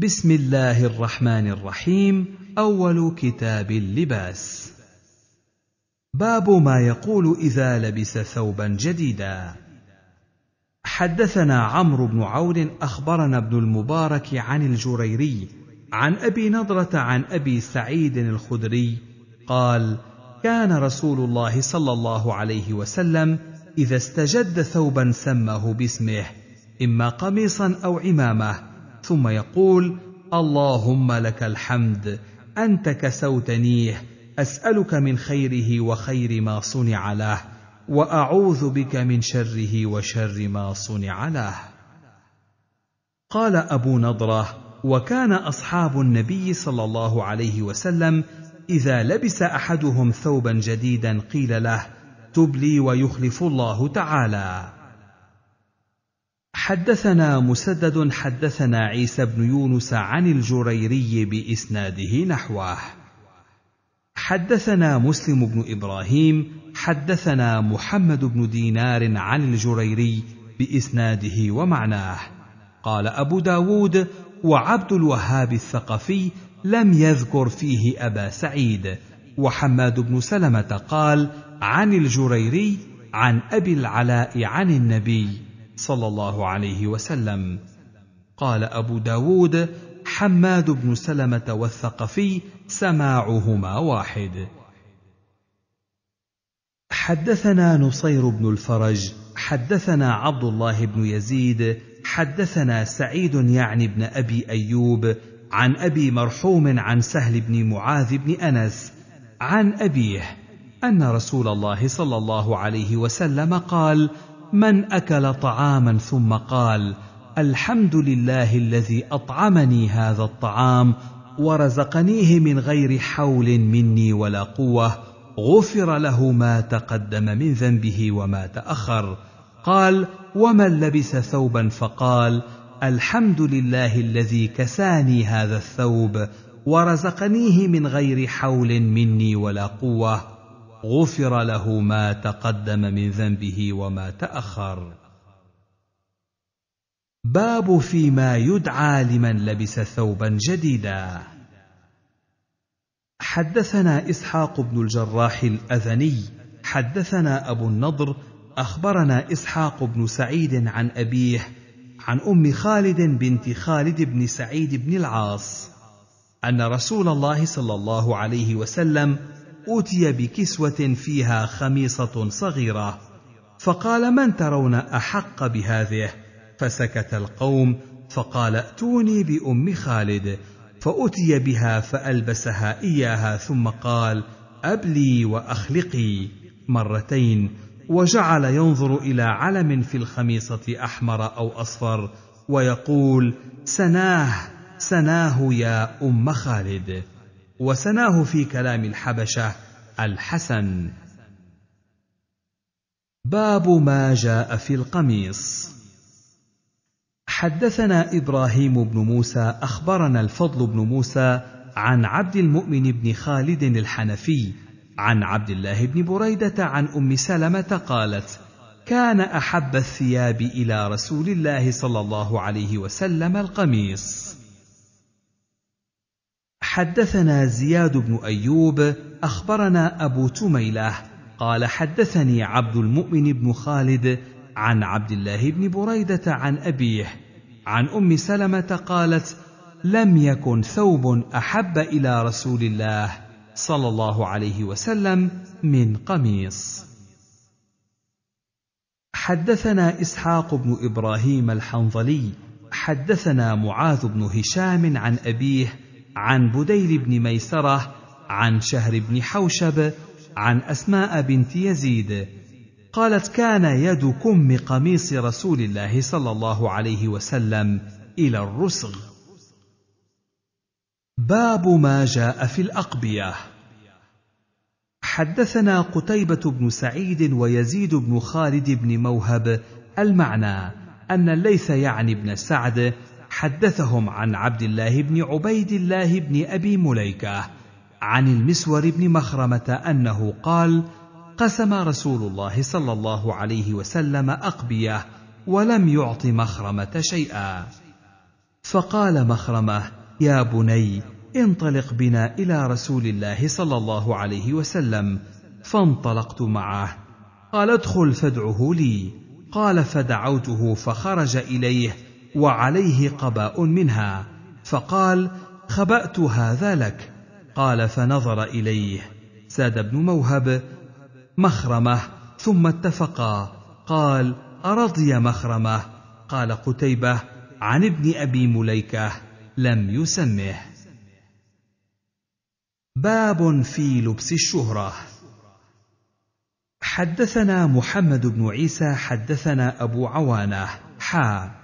بسم الله الرحمن الرحيم اول كتاب اللباس باب ما يقول اذا لبس ثوبا جديدا حدثنا عمرو بن عون اخبرنا ابن المبارك عن الجريري عن ابي نضره عن ابي سعيد الخدري قال كان رسول الله صلى الله عليه وسلم اذا استجد ثوبا سماه باسمه اما قميصا او عمامه ثم يقول اللهم لك الحمد انت كسوتنيه اسالك من خيره وخير ما صنع له واعوذ بك من شره وشر ما صنع له قال ابو نضره وكان اصحاب النبي صلى الله عليه وسلم اذا لبس احدهم ثوبا جديدا قيل له تبلي ويخلف الله تعالى حدثنا مسدد حدثنا عيسى بن يونس عن الجريري باسناده نحوه حدثنا مسلم بن ابراهيم حدثنا محمد بن دينار عن الجريري باسناده ومعناه قال ابو داود وعبد الوهاب الثقفي لم يذكر فيه ابا سعيد وحماد بن سلمه قال عن الجريري عن ابي العلاء عن النبي صلى الله عليه وسلم قال أبو داود حماد بن سلمة والثقفي سماعهما واحد حدثنا نصير بن الفرج حدثنا عبد الله بن يزيد حدثنا سعيد يعني بن أبي أيوب عن أبي مرحوم عن سهل بن معاذ بن أنس عن أبيه أن رسول الله صلى الله عليه وسلم قال: من اكل طعاما ثم قال الحمد لله الذي اطعمني هذا الطعام ورزقنيه من غير حول مني ولا قوه غفر له ما تقدم من ذنبه وما تاخر قال ومن لبس ثوبا فقال الحمد لله الذي كساني هذا الثوب ورزقنيه من غير حول مني ولا قوه غفر له ما تقدم من ذنبه وما تاخر باب فيما يدعى لمن لبس ثوبا جديدا حدثنا اسحاق بن الجراح الاذني حدثنا ابو النضر اخبرنا اسحاق بن سعيد عن ابيه عن ام خالد بنت خالد بن سعيد بن العاص ان رسول الله صلى الله عليه وسلم أوتي بكسوة فيها خميصة صغيرة، فقال من ترون أحق بهذه؟ فسكت القوم، فقال ائتوني بأم خالد، فأتي بها فألبسها إياها ثم قال: أبلي وأخلقي مرتين، وجعل ينظر إلى علم في الخميصة أحمر أو أصفر، ويقول: سناه سناه يا أم خالد. وسناه في كلام الحبشه الحسن باب ما جاء في القميص حدثنا ابراهيم بن موسى اخبرنا الفضل بن موسى عن عبد المؤمن بن خالد الحنفي عن عبد الله بن بريده عن ام سلمه قالت كان احب الثياب الى رسول الله صلى الله عليه وسلم القميص حدثنا زياد بن ايوب اخبرنا ابو تميله قال حدثني عبد المؤمن بن خالد عن عبد الله بن بريده عن ابيه عن ام سلمه قالت لم يكن ثوب احب الى رسول الله صلى الله عليه وسلم من قميص حدثنا اسحاق بن ابراهيم الحنظلي حدثنا معاذ بن هشام عن ابيه عن بديل بن ميسره عن شهر بن حوشب عن اسماء بنت يزيد قالت كان يد كم قميص رسول الله صلى الله عليه وسلم الى الرسغ باب ما جاء في الاقبيه حدثنا قتيبة بن سعيد ويزيد بن خالد بن موهب المعنى أن الليث يعني بن سعد حدثهم عن عبد الله بن عبيد الله بن ابي مليكه عن المسور بن مخرمه انه قال قسم رسول الله صلى الله عليه وسلم اقبيه ولم يعط مخرمه شيئا فقال مخرمه يا بني انطلق بنا الى رسول الله صلى الله عليه وسلم فانطلقت معه قال ادخل فادعه لي قال فدعوته فخرج اليه وعليه قباء منها فقال خبأت هذا لك قال فنظر إليه ساد بن موهب مخرمة ثم اتفقا قال أرضي مخرمة قال قتيبة عن ابن أبي مليكة لم يسمه باب في لبس الشهرة حدثنا محمد بن عيسى حدثنا أبو عوانة حا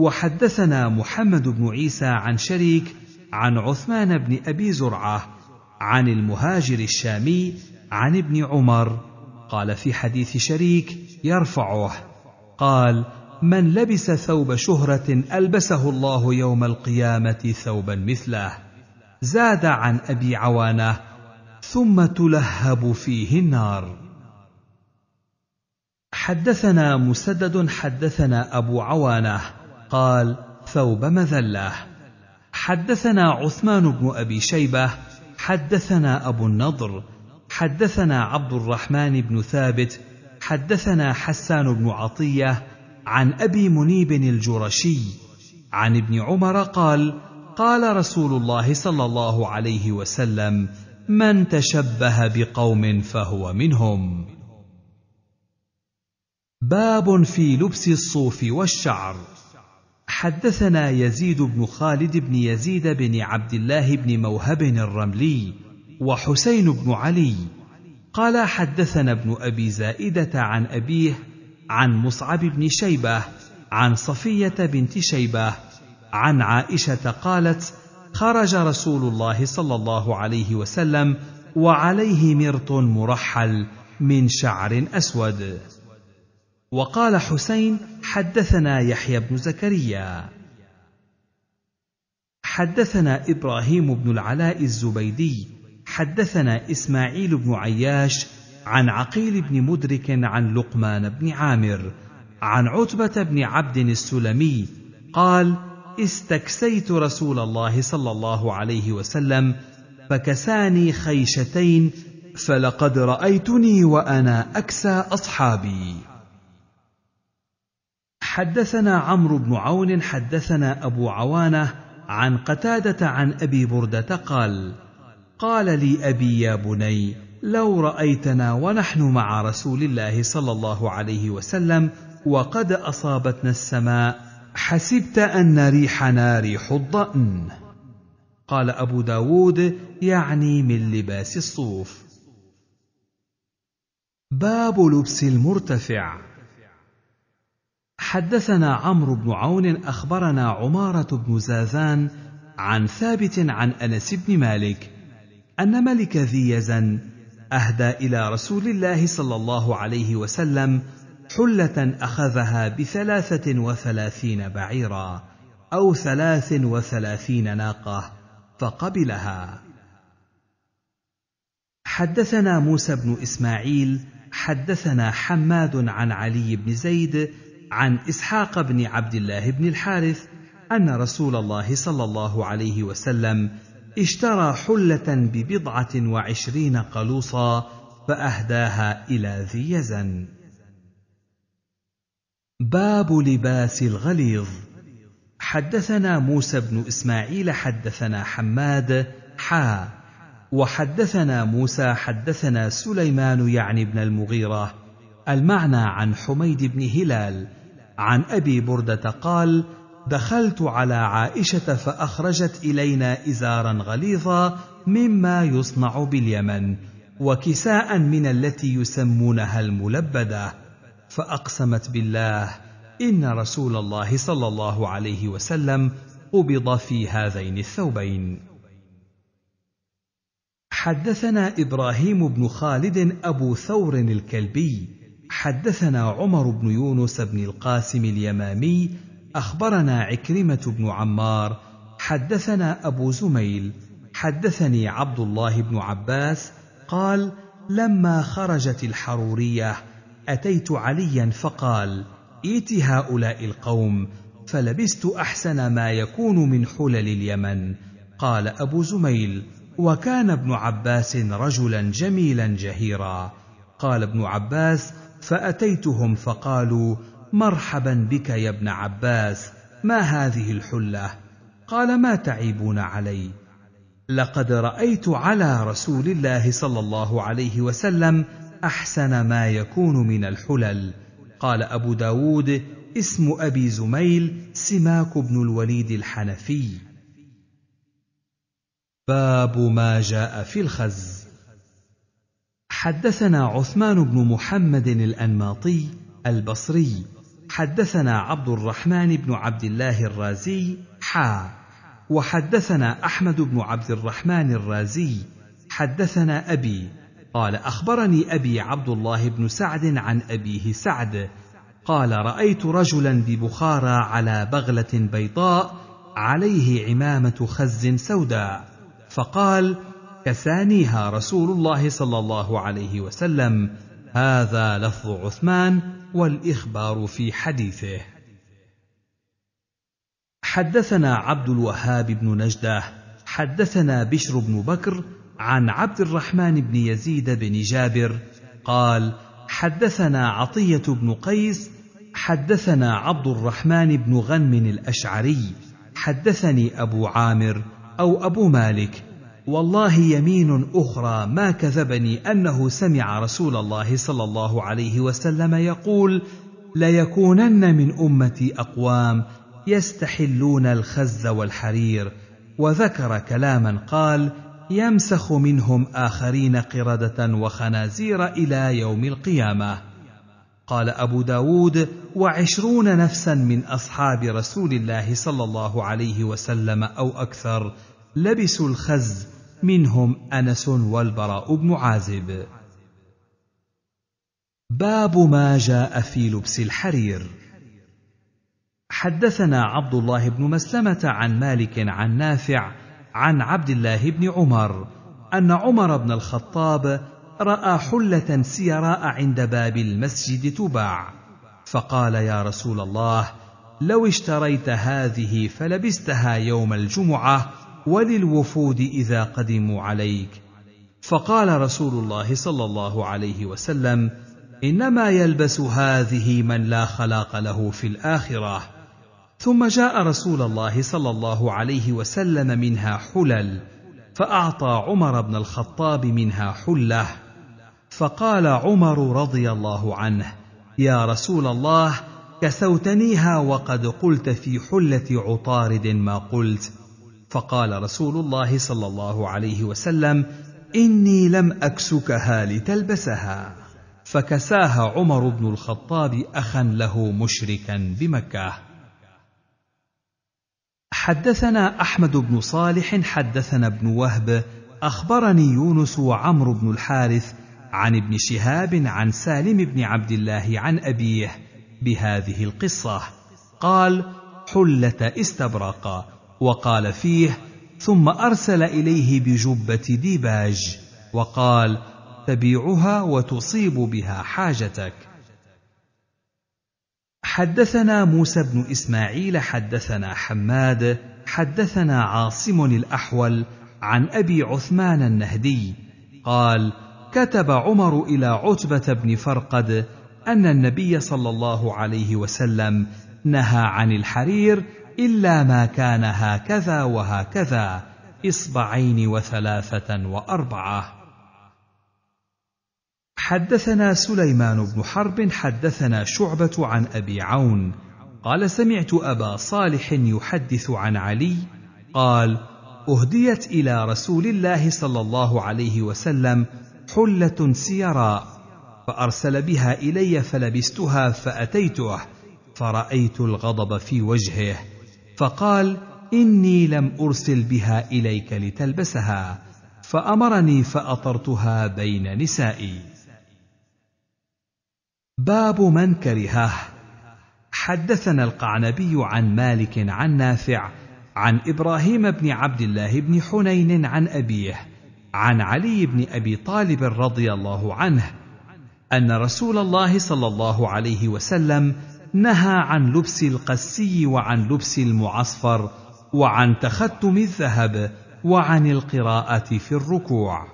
وحدثنا محمد بن عيسى عن شريك عن عثمان بن ابي زرعه عن المهاجر الشامي عن ابن عمر قال في حديث شريك يرفعه قال من لبس ثوب شهره البسه الله يوم القيامه ثوبا مثله زاد عن ابي عوانه ثم تلهب فيه النار حدثنا مسدد حدثنا ابو عوانه قال ثوب مذله حدثنا عثمان بن ابي شيبه حدثنا ابو النضر حدثنا عبد الرحمن بن ثابت حدثنا حسان بن عطيه عن ابي منيب الجرشي عن ابن عمر قال قال رسول الله صلى الله عليه وسلم من تشبه بقوم فهو منهم باب في لبس الصوف والشعر حدثنا يزيد بن خالد بن يزيد بن عبد الله بن موهب الرملي وحسين بن علي قال حدثنا ابن ابي زائده عن ابيه عن مصعب بن شيبه عن صفيه بنت شيبه عن عائشه قالت خرج رسول الله صلى الله عليه وسلم وعليه مرط مرحل من شعر اسود وقال حسين حدثنا يحيى بن زكريا حدثنا ابراهيم بن العلاء الزبيدي حدثنا اسماعيل بن عياش عن عقيل بن مدرك عن لقمان بن عامر عن عتبه بن عبد السلمي قال استكسيت رسول الله صلى الله عليه وسلم فكساني خيشتين فلقد رايتني وانا اكسى اصحابي حدثنا عمرو بن عون حدثنا ابو عوانه عن قتاده عن ابي برده قال قال لي ابي يا بني لو رايتنا ونحن مع رسول الله صلى الله عليه وسلم وقد اصابتنا السماء حسبت ان ريحنا ريح الضان قال ابو داود يعني من لباس الصوف باب لبس المرتفع حدثنا عمرو بن عون اخبرنا عماره بن زازان عن ثابت عن انس بن مالك ان ملك ذي يزن اهدى الى رسول الله صلى الله عليه وسلم حله اخذها بثلاثه وثلاثين بعيرا او ثلاث وثلاثين ناقه فقبلها حدثنا موسى بن اسماعيل حدثنا حماد عن علي بن زيد عن اسحاق بن عبد الله بن الحارث ان رسول الله صلى الله عليه وسلم اشترى حله ببضعه وعشرين قلوصا فاهداها الى ذي يزن باب لباس الغليظ حدثنا موسى بن اسماعيل حدثنا حماد حا وحدثنا موسى حدثنا سليمان يعني بن المغيره المعنى عن حميد بن هلال عن ابي برده قال دخلت على عائشه فاخرجت الينا ازارا غليظا مما يصنع باليمن وكساء من التي يسمونها الملبده فاقسمت بالله ان رسول الله صلى الله عليه وسلم قبض في هذين الثوبين حدثنا ابراهيم بن خالد ابو ثور الكلبي حدثنا عمر بن يونس بن القاسم اليمامي اخبرنا عكرمه بن عمار حدثنا ابو زميل حدثني عبد الله بن عباس قال لما خرجت الحروريه اتيت عليا فقال ائت هؤلاء القوم فلبست احسن ما يكون من حلل اليمن قال ابو زميل وكان ابن عباس رجلا جميلا جهيرا قال ابن عباس فاتيتهم فقالوا مرحبا بك يا ابن عباس ما هذه الحله قال ما تعيبون علي لقد رايت على رسول الله صلى الله عليه وسلم احسن ما يكون من الحلل قال ابو داود اسم ابي زميل سماك بن الوليد الحنفي باب ما جاء في الخز حدثنا عثمان بن محمد الانماطي البصري حدثنا عبد الرحمن بن عبد الله الرازي حا وحدثنا احمد بن عبد الرحمن الرازي حدثنا ابي قال اخبرني ابي عبد الله بن سعد عن ابيه سعد قال رايت رجلا ببخارى على بغله بيضاء عليه عمامه خز سوداء فقال كثانيها رسول الله صلى الله عليه وسلم هذا لفظ عثمان والاخبار في حديثه حدثنا عبد الوهاب بن نجده حدثنا بشر بن بكر عن عبد الرحمن بن يزيد بن جابر قال حدثنا عطيه بن قيس حدثنا عبد الرحمن بن غنم الاشعري حدثني ابو عامر او ابو مالك والله يمين اخرى ما كذبني انه سمع رسول الله صلى الله عليه وسلم يقول ليكونن من امتي اقوام يستحلون الخز والحرير وذكر كلاما قال يمسخ منهم اخرين قرده وخنازير الى يوم القيامه قال ابو داود وعشرون نفسا من اصحاب رسول الله صلى الله عليه وسلم او اكثر لبسوا الخز منهم انس والبراء بن عازب باب ما جاء في لبس الحرير حدثنا عبد الله بن مسلمه عن مالك عن نافع عن عبد الله بن عمر ان عمر بن الخطاب راى حله سيراء عند باب المسجد تباع فقال يا رسول الله لو اشتريت هذه فلبستها يوم الجمعه وللوفود اذا قدموا عليك فقال رسول الله صلى الله عليه وسلم انما يلبس هذه من لا خلاق له في الاخره ثم جاء رسول الله صلى الله عليه وسلم منها حلل فاعطى عمر بن الخطاب منها حله فقال عمر رضي الله عنه يا رسول الله كسوتنيها وقد قلت في حله عطارد ما قلت فقال رسول الله صلى الله عليه وسلم اني لم اكسكها لتلبسها فكساها عمر بن الخطاب اخا له مشركا بمكه حدثنا احمد بن صالح حدثنا ابن وهب اخبرني يونس وعمرو بن الحارث عن ابن شهاب عن سالم بن عبد الله عن ابيه بهذه القصه قال حله استبرق وقال فيه ثم ارسل اليه بجبه ديباج وقال تبيعها وتصيب بها حاجتك حدثنا موسى بن اسماعيل حدثنا حماد حدثنا عاصم الاحول عن ابي عثمان النهدي قال كتب عمر الى عتبه بن فرقد ان النبي صلى الله عليه وسلم نهى عن الحرير إلا ما كان هكذا وهكذا إصبعين وثلاثة وأربعة حدثنا سليمان بن حرب حدثنا شعبة عن أبي عون قال سمعت أبا صالح يحدث عن علي قال أهديت إلى رسول الله صلى الله عليه وسلم حلة سيراء فأرسل بها إلي فلبستها فأتيته فرأيت الغضب في وجهه فقال اني لم ارسل بها اليك لتلبسها فامرني فاطرتها بين نسائي باب من كرهه حدثنا القعنبي عن مالك عن نافع عن ابراهيم بن عبد الله بن حنين عن ابيه عن علي بن ابي طالب رضي الله عنه ان رسول الله صلى الله عليه وسلم نهى عن لبس القسي وعن لبس المعصفر وعن تختم الذهب وعن القراءه في الركوع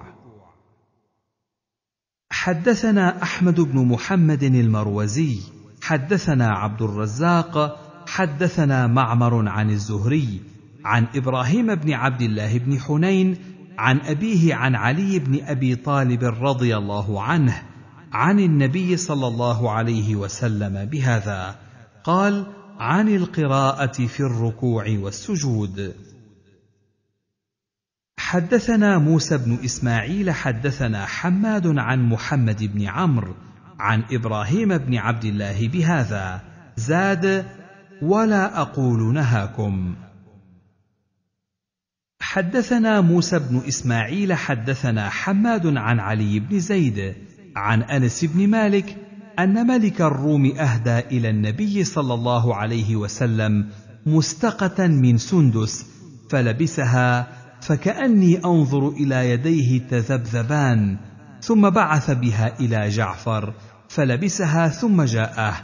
حدثنا احمد بن محمد المروزي حدثنا عبد الرزاق حدثنا معمر عن الزهري عن ابراهيم بن عبد الله بن حنين عن ابيه عن علي بن ابي طالب رضي الله عنه عن النبي صلى الله عليه وسلم بهذا قال عن القراءه في الركوع والسجود حدثنا موسى بن اسماعيل حدثنا حماد عن محمد بن عمرو عن ابراهيم بن عبد الله بهذا زاد ولا اقول نهاكم حدثنا موسى بن اسماعيل حدثنا حماد عن علي بن زيد عن انس بن مالك ان ملك الروم اهدى الى النبي صلى الله عليه وسلم مستقه من سندس فلبسها فكاني انظر الى يديه تذبذبان ثم بعث بها الى جعفر فلبسها ثم جاءه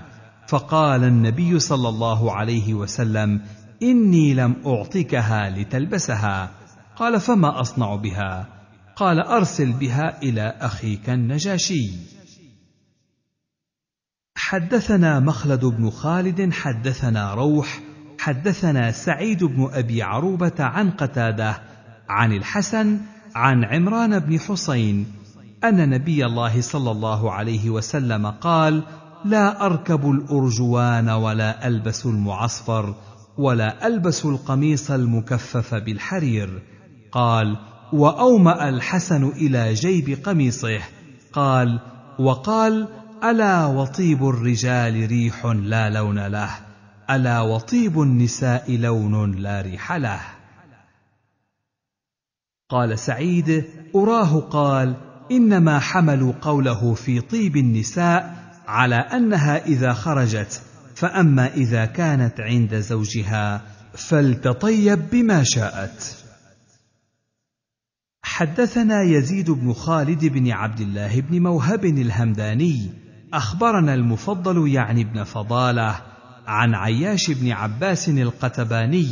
فقال النبي صلى الله عليه وسلم اني لم اعطكها لتلبسها قال فما اصنع بها قال ارسل بها الى اخيك النجاشي حدثنا مخلد بن خالد حدثنا روح حدثنا سعيد بن ابي عروبه عن قتاده عن الحسن عن عمران بن حسين ان نبي الله صلى الله عليه وسلم قال لا اركب الارجوان ولا البس المعصفر ولا البس القميص المكفف بالحرير قال واوما الحسن الى جيب قميصه قال وقال الا وطيب الرجال ريح لا لون له الا وطيب النساء لون لا ريح له قال سعيد اراه قال انما حملوا قوله في طيب النساء على انها اذا خرجت فاما اذا كانت عند زوجها فلتطيب بما شاءت حدثنا يزيد بن خالد بن عبد الله بن موهب الهمداني اخبرنا المفضل يعني بن فضاله عن عياش بن عباس القتباني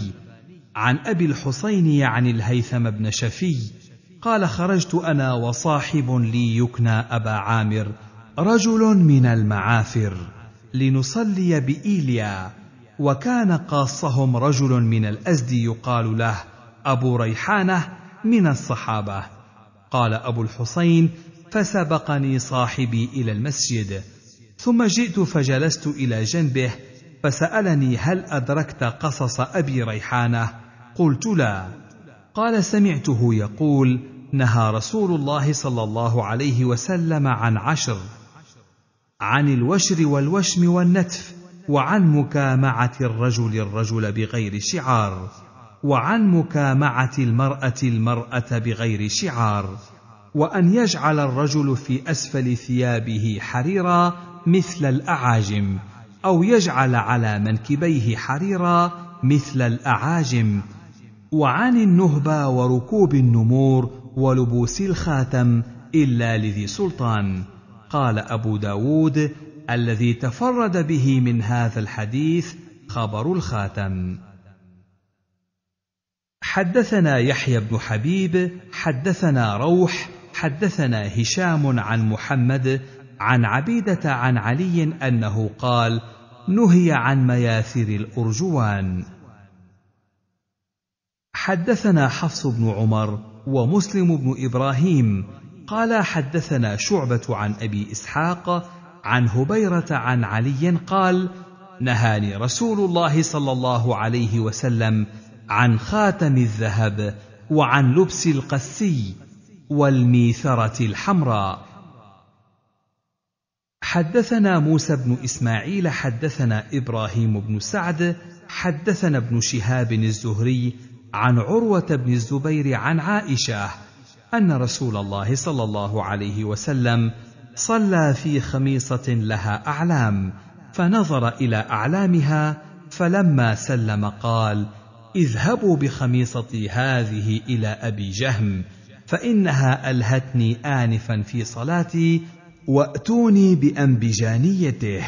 عن ابي الحسين يعني الهيثم بن شفي قال خرجت انا وصاحب لي يكنى ابا عامر رجل من المعافر لنصلي بايليا وكان قاصهم رجل من الازد يقال له ابو ريحانه من الصحابه قال ابو الحسين فسبقني صاحبي الى المسجد ثم جئت فجلست الى جنبه فسالني هل ادركت قصص ابي ريحانه قلت لا قال سمعته يقول نهى رسول الله صلى الله عليه وسلم عن عشر عن الوشر والوشم والنتف وعن مكامعه الرجل الرجل بغير شعار وعن مكامعه المراه المراه بغير شعار وان يجعل الرجل في اسفل ثيابه حريرا مثل الاعاجم او يجعل على منكبيه حريرا مثل الاعاجم وعن النهبه وركوب النمور ولبوس الخاتم الا لذي سلطان قال ابو داود الذي تفرد به من هذا الحديث خبر الخاتم حدثنا يحيى بن حبيب حدثنا روح حدثنا هشام عن محمد عن عبيده عن علي انه قال نهي عن مياثر الارجوان حدثنا حفص بن عمر ومسلم بن ابراهيم قال حدثنا شعبه عن ابي اسحاق عن هبيره عن علي قال نهاني رسول الله صلى الله عليه وسلم عن خاتم الذهب وعن لبس القسي والميثره الحمراء حدثنا موسى بن اسماعيل حدثنا ابراهيم بن سعد حدثنا ابن شهاب الزهري عن عروه بن الزبير عن عائشه ان رسول الله صلى الله عليه وسلم صلى في خميصه لها اعلام فنظر الى اعلامها فلما سلم قال اذهبوا بخميصتي هذه الى ابي جهم فانها الهتني انفا في صلاتي واتوني بانبجانيته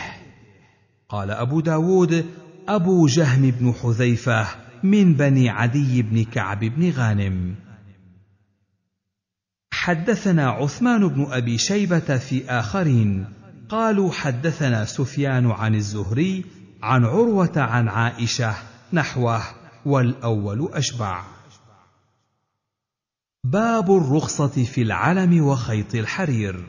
قال ابو داود ابو جهم بن حذيفه من بني عدي بن كعب بن غانم حدثنا عثمان بن ابي شيبه في اخرين قالوا حدثنا سفيان عن الزهري عن عروه عن عائشه نحوه والاول اشبع باب الرخصه في العلم وخيط الحرير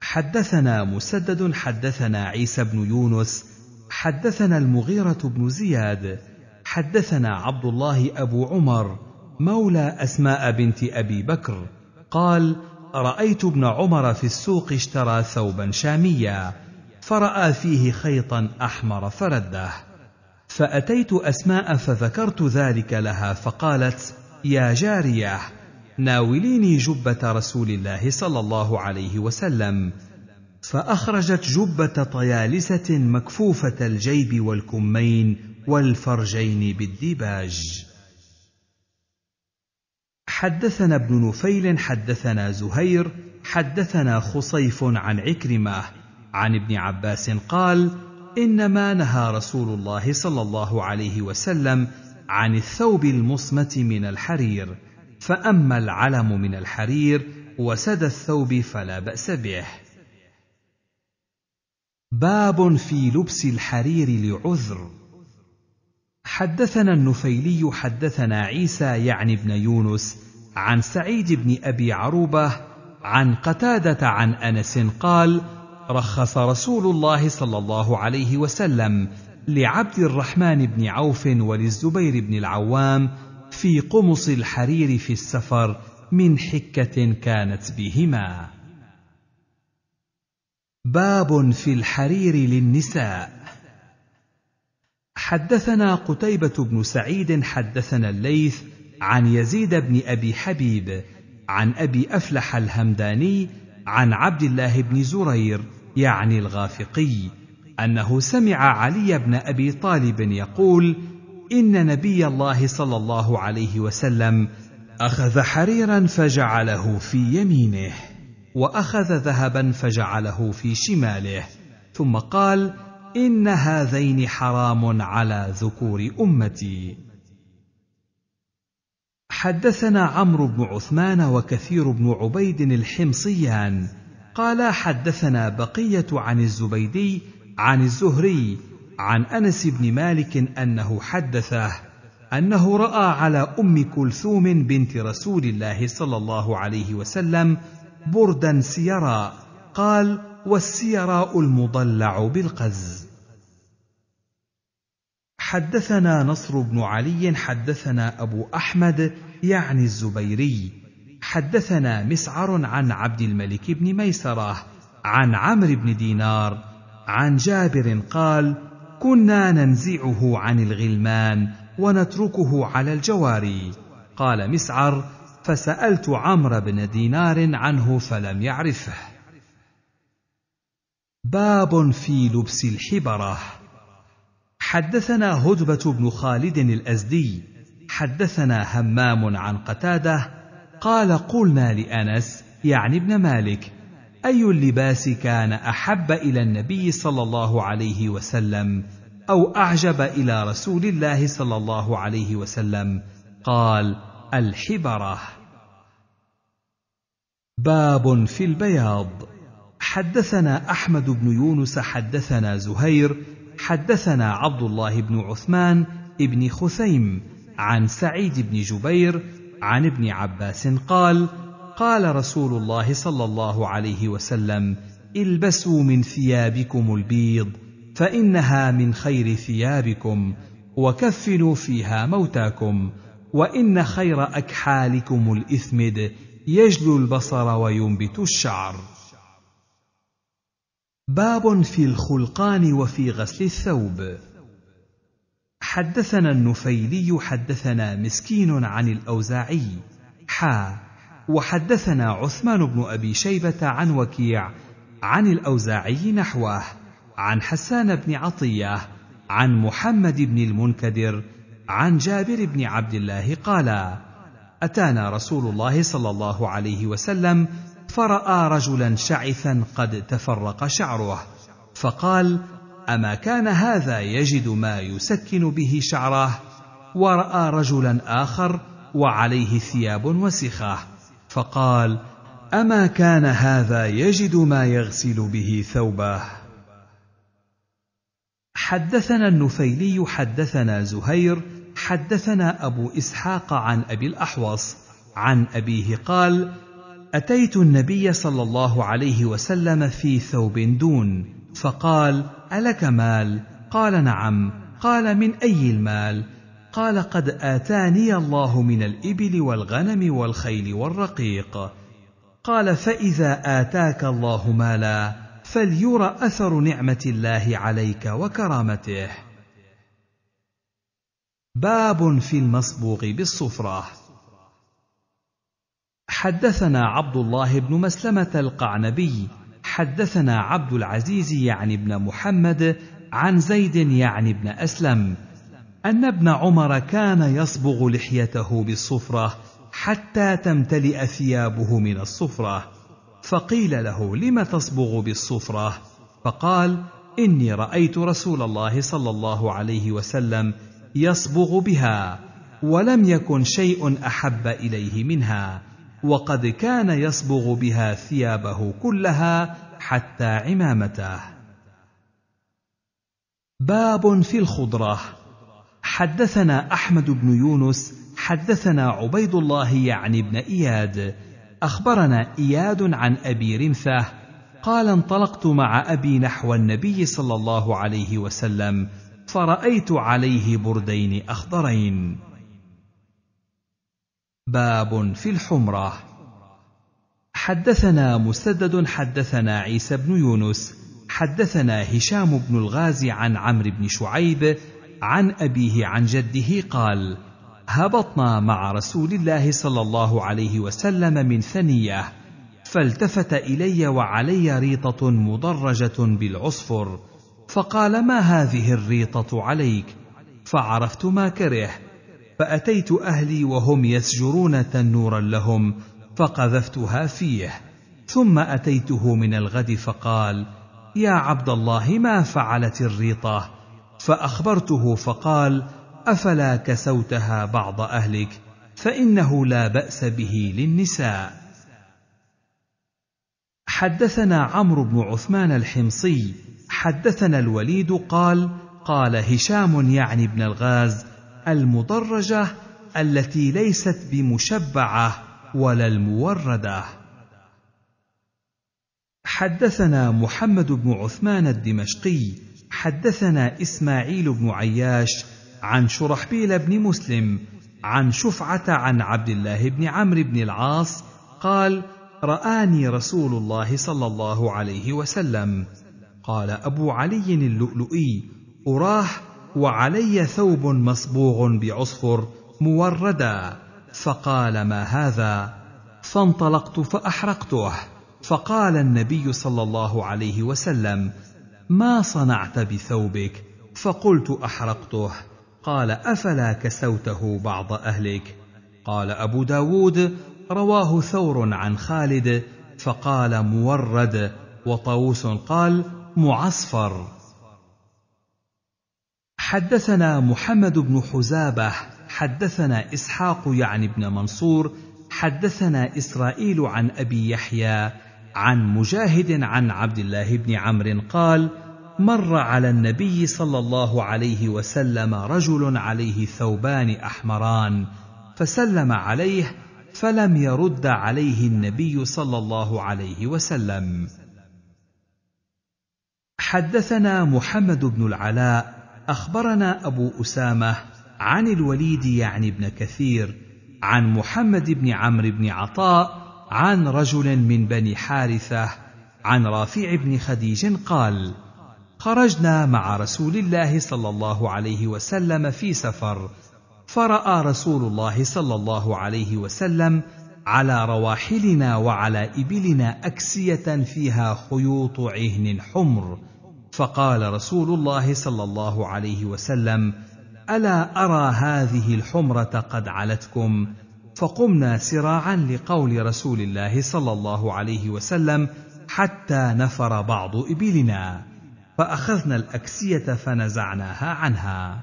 حدثنا مسدد حدثنا عيسى بن يونس حدثنا المغيره بن زياد حدثنا عبد الله ابو عمر مولى اسماء بنت ابي بكر قال رايت ابن عمر في السوق اشترى ثوبا شاميا فراى فيه خيطا احمر فرده فأتيت أسماء فذكرت ذلك لها فقالت: يا جارية ناوليني جبة رسول الله صلى الله عليه وسلم. فأخرجت جبة طيالسة مكفوفة الجيب والكمين والفرجين بالديباج. حدثنا ابن نفيل حدثنا زهير حدثنا خصيف عن عكرمه عن ابن عباس قال: انما نهى رسول الله صلى الله عليه وسلم عن الثوب المصمت من الحرير فاما العلم من الحرير وسد الثوب فلا باس به باب في لبس الحرير لعذر حدثنا النفيلي حدثنا عيسى يعني بن يونس عن سعيد بن ابي عروبه عن قتاده عن انس قال رخص رسول الله صلى الله عليه وسلم لعبد الرحمن بن عوف وللزبير بن العوام في قمص الحرير في السفر من حكه كانت بهما باب في الحرير للنساء حدثنا قتيبة بن سعيد حدثنا الليث عن يزيد بن أبي حبيب عن أبي أفلح الهمداني عن عبد الله بن زرير يعني الغافقي انه سمع علي بن ابي طالب يقول ان نبي الله صلى الله عليه وسلم اخذ حريرا فجعله في يمينه واخذ ذهبا فجعله في شماله ثم قال ان هذين حرام على ذكور امتي حدثنا عمرو بن عثمان وكثير بن عبيد الحمصيان قال حدثنا بقيه عن الزبيدي عن الزهري عن انس بن مالك انه حدثه انه راى على ام كلثوم بنت رسول الله صلى الله عليه وسلم بردا سيرا قال والسيراء المضلع بالقز حدثنا نصر بن علي حدثنا ابو احمد يعني الزبيري حدثنا مسعر عن عبد الملك بن ميسره عن عمرو بن دينار عن جابر قال كنا ننزعه عن الغلمان ونتركه على الجواري قال مسعر فسالت عمرو بن دينار عنه فلم يعرفه باب في لبس الحبره حدثنا هدبه بن خالد الازدي حدثنا همام عن قتاده قال قلنا لانس يعني ابن مالك اي اللباس كان احب الى النبي صلى الله عليه وسلم او اعجب الى رسول الله صلى الله عليه وسلم قال الحبره باب في البياض حدثنا احمد بن يونس حدثنا زهير حدثنا عبد الله بن عثمان بن خثيم عن سعيد بن جبير عن ابن عباس قال قال رسول الله صلى الله عليه وسلم البسوا من ثيابكم البيض فانها من خير ثيابكم وكفنوا فيها موتاكم وان خير اكحالكم الاثمد يجلو البصر وينبت الشعر باب في الخلقان وفي غسل الثوب حدثنا النفيلي حدثنا مسكين عن الأوزاعي حا وحدثنا عثمان بن أبي شيبة عن وكيع عن الأوزاعي نحوه عن حسان بن عطية عن محمد بن المنكدر عن جابر بن عبد الله قال أتانا رسول الله صلى الله عليه وسلم فرأى رجلا شعثا قد تفرق شعره فقال اما كان هذا يجد ما يسكن به شعره وراى رجلا اخر وعليه ثياب وسخه فقال اما كان هذا يجد ما يغسل به ثوبه حدثنا النفيلي حدثنا زهير حدثنا ابو اسحاق عن ابي الاحوص عن ابيه قال اتيت النبي صلى الله عليه وسلم في ثوب دون فقال الك مال قال نعم قال من اي المال قال قد اتاني الله من الابل والغنم والخيل والرقيق قال فاذا اتاك الله مالا فليرى اثر نعمه الله عليك وكرامته باب في المصبوغ بالصفره حدثنا عبد الله بن مسلمه القعنبي حدثنا عبد العزيز يعني بن محمد عن زيد يعني بن أسلم أن ابن عمر كان يصبغ لحيته بالصفرة حتى تمتلئ ثيابه من الصفرة فقيل له لم تصبغ بالصفرة فقال إني رأيت رسول الله صلى الله عليه وسلم يصبغ بها ولم يكن شيء أحب إليه منها وقد كان يصبغ بها ثيابه كلها حتى عمامته باب في الخضره حدثنا احمد بن يونس حدثنا عبيد الله يعني ابن اياد اخبرنا اياد عن ابي رمثه قال انطلقت مع ابي نحو النبي صلى الله عليه وسلم فرايت عليه بردين اخضرين باب في الحمرة حدثنا مسدد حدثنا عيسى بن يونس حدثنا هشام بن الغازي عن عمرو بن شعيب عن أبيه عن جده قال هبطنا مع رسول الله صلى الله عليه وسلم من ثنية فالتفت إلي وعلي ريطة مدرجة بالعصفر فقال ما هذه الريطة عليك فعرفت ما كره فأتيت أهلي وهم يسجرون تنورا لهم فقذفتها فيه ثم أتيته من الغد فقال يا عبد الله ما فعلت الريطة فأخبرته فقال أفلا كسوتها بعض أهلك فإنه لا بأس به للنساء حدثنا عمرو بن عثمان الحمصي حدثنا الوليد قال قال هشام يعني ابن الغاز المدرجة التي ليست بمشبعه ولا المورده حدثنا محمد بن عثمان الدمشقي حدثنا اسماعيل بن عياش عن شرحبيل بن مسلم عن شفعه عن عبد الله بن عمرو بن العاص قال راني رسول الله صلى الله عليه وسلم قال ابو علي اللؤلؤي اراه وعلي ثوب مصبوغ بعصفر موردا فقال ما هذا فانطلقت فاحرقته فقال النبي صلى الله عليه وسلم ما صنعت بثوبك فقلت احرقته قال افلا كسوته بعض اهلك قال ابو داود رواه ثور عن خالد فقال مورد وطاووس قال معصفر حدثنا محمد بن حزابه حدثنا اسحاق يعني بن منصور حدثنا اسرائيل عن ابي يحيى عن مجاهد عن عبد الله بن عمرو قال مر على النبي صلى الله عليه وسلم رجل عليه ثوبان احمران فسلم عليه فلم يرد عليه النبي صلى الله عليه وسلم حدثنا محمد بن العلاء اخبرنا ابو اسامه عن الوليد يعني ابن كثير عن محمد بن عمرو بن عطاء عن رجل من بني حارثه عن رافع بن خديج قال خرجنا مع رسول الله صلى الله عليه وسلم في سفر فراى رسول الله صلى الله عليه وسلم على رواحلنا وعلى ابلنا اكسيه فيها خيوط عهن حمر فقال رسول الله صلى الله عليه وسلم الا ارى هذه الحمره قد علتكم فقمنا سراعا لقول رسول الله صلى الله عليه وسلم حتى نفر بعض ابلنا فاخذنا الاكسيه فنزعناها عنها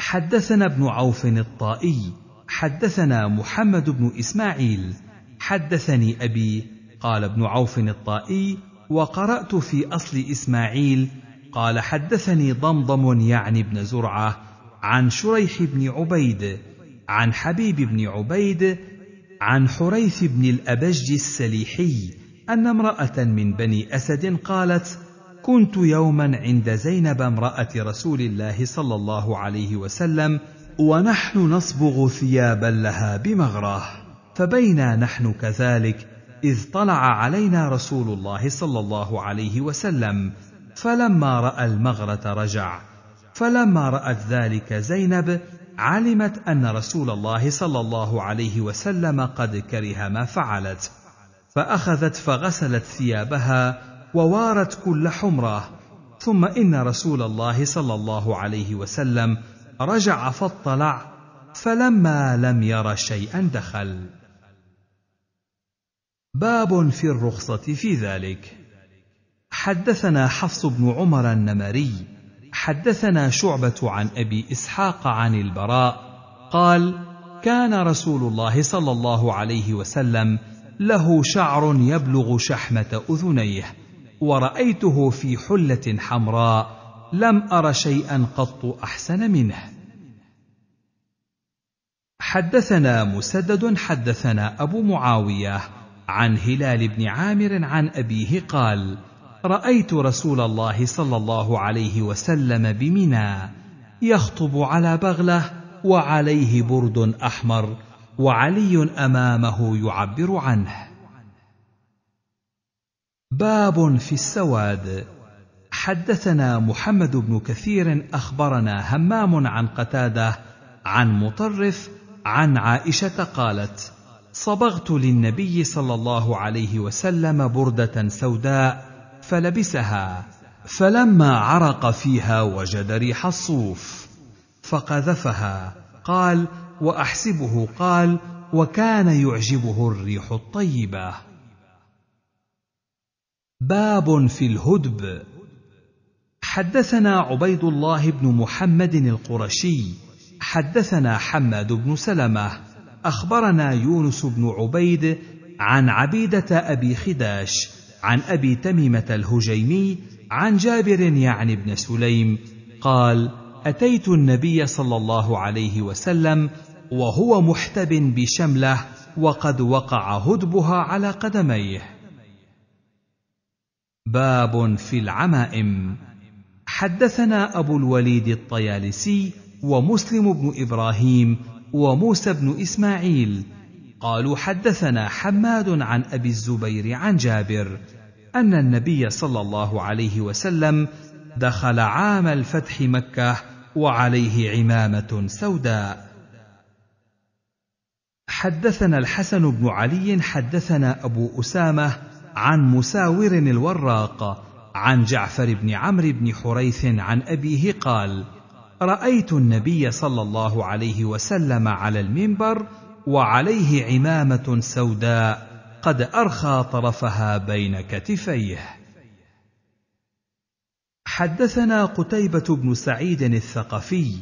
حدثنا ابن عوف الطائي حدثنا محمد بن اسماعيل حدثني ابي قال ابن عوف الطائي وقرات في اصل اسماعيل قال حدثني ضمضم يعني ابن زرعه عن شريح بن عبيد عن حبيب بن عبيد عن حريث بن الأبج السليحي ان امراه من بني اسد قالت كنت يوما عند زينب امراه رسول الله صلى الله عليه وسلم ونحن نصبغ ثيابا لها بمغراه فبينا نحن كذلك اذ طلع علينا رسول الله صلى الله عليه وسلم فلما راى المغره رجع فلما رات ذلك زينب علمت ان رسول الله صلى الله عليه وسلم قد كره ما فعلت فاخذت فغسلت ثيابها ووارت كل حمره ثم ان رسول الله صلى الله عليه وسلم رجع فاطلع فلما لم ير شيئا دخل باب في الرخصة في ذلك حدثنا حفص بن عمر النمري حدثنا شعبة عن أبي إسحاق عن البراء قال كان رسول الله صلى الله عليه وسلم له شعر يبلغ شحمة أذنيه ورأيته في حلة حمراء لم أر شيئا قط أحسن منه حدثنا مسدد حدثنا أبو معاوية عن هلال بن عامر عن أبيه قال: رأيت رسول الله صلى الله عليه وسلم بمنى يخطب على بغلة وعليه برد أحمر وعلي أمامه يعبر عنه. باب في السواد حدثنا محمد بن كثير أخبرنا همام عن قتادة عن مطرف عن عائشة قالت: صبغت للنبي صلى الله عليه وسلم برده سوداء فلبسها فلما عرق فيها وجد ريح الصوف فقذفها قال واحسبه قال وكان يعجبه الريح الطيبه باب في الهدب حدثنا عبيد الله بن محمد القرشي حدثنا حماد بن سلمه اخبرنا يونس بن عبيد عن عبيده ابي خداش عن ابي تميمه الهجيمي عن جابر يعني بن سليم قال اتيت النبي صلى الله عليه وسلم وهو محتب بشمله وقد وقع هدبها على قدميه باب في العمائم حدثنا ابو الوليد الطيالسي ومسلم بن ابراهيم وموسى بن إسماعيل قالوا حدثنا حماد عن أبي الزبير عن جابر أن النبي صلى الله عليه وسلم دخل عام الفتح مكة وعليه عمامة سوداء حدثنا الحسن بن علي حدثنا أبو أسامة عن مساور الوراق عن جعفر بن عمرو بن حريث عن أبيه قال: رايت النبي صلى الله عليه وسلم على المنبر وعليه عمامه سوداء قد ارخى طرفها بين كتفيه حدثنا قتيبه بن سعيد الثقفي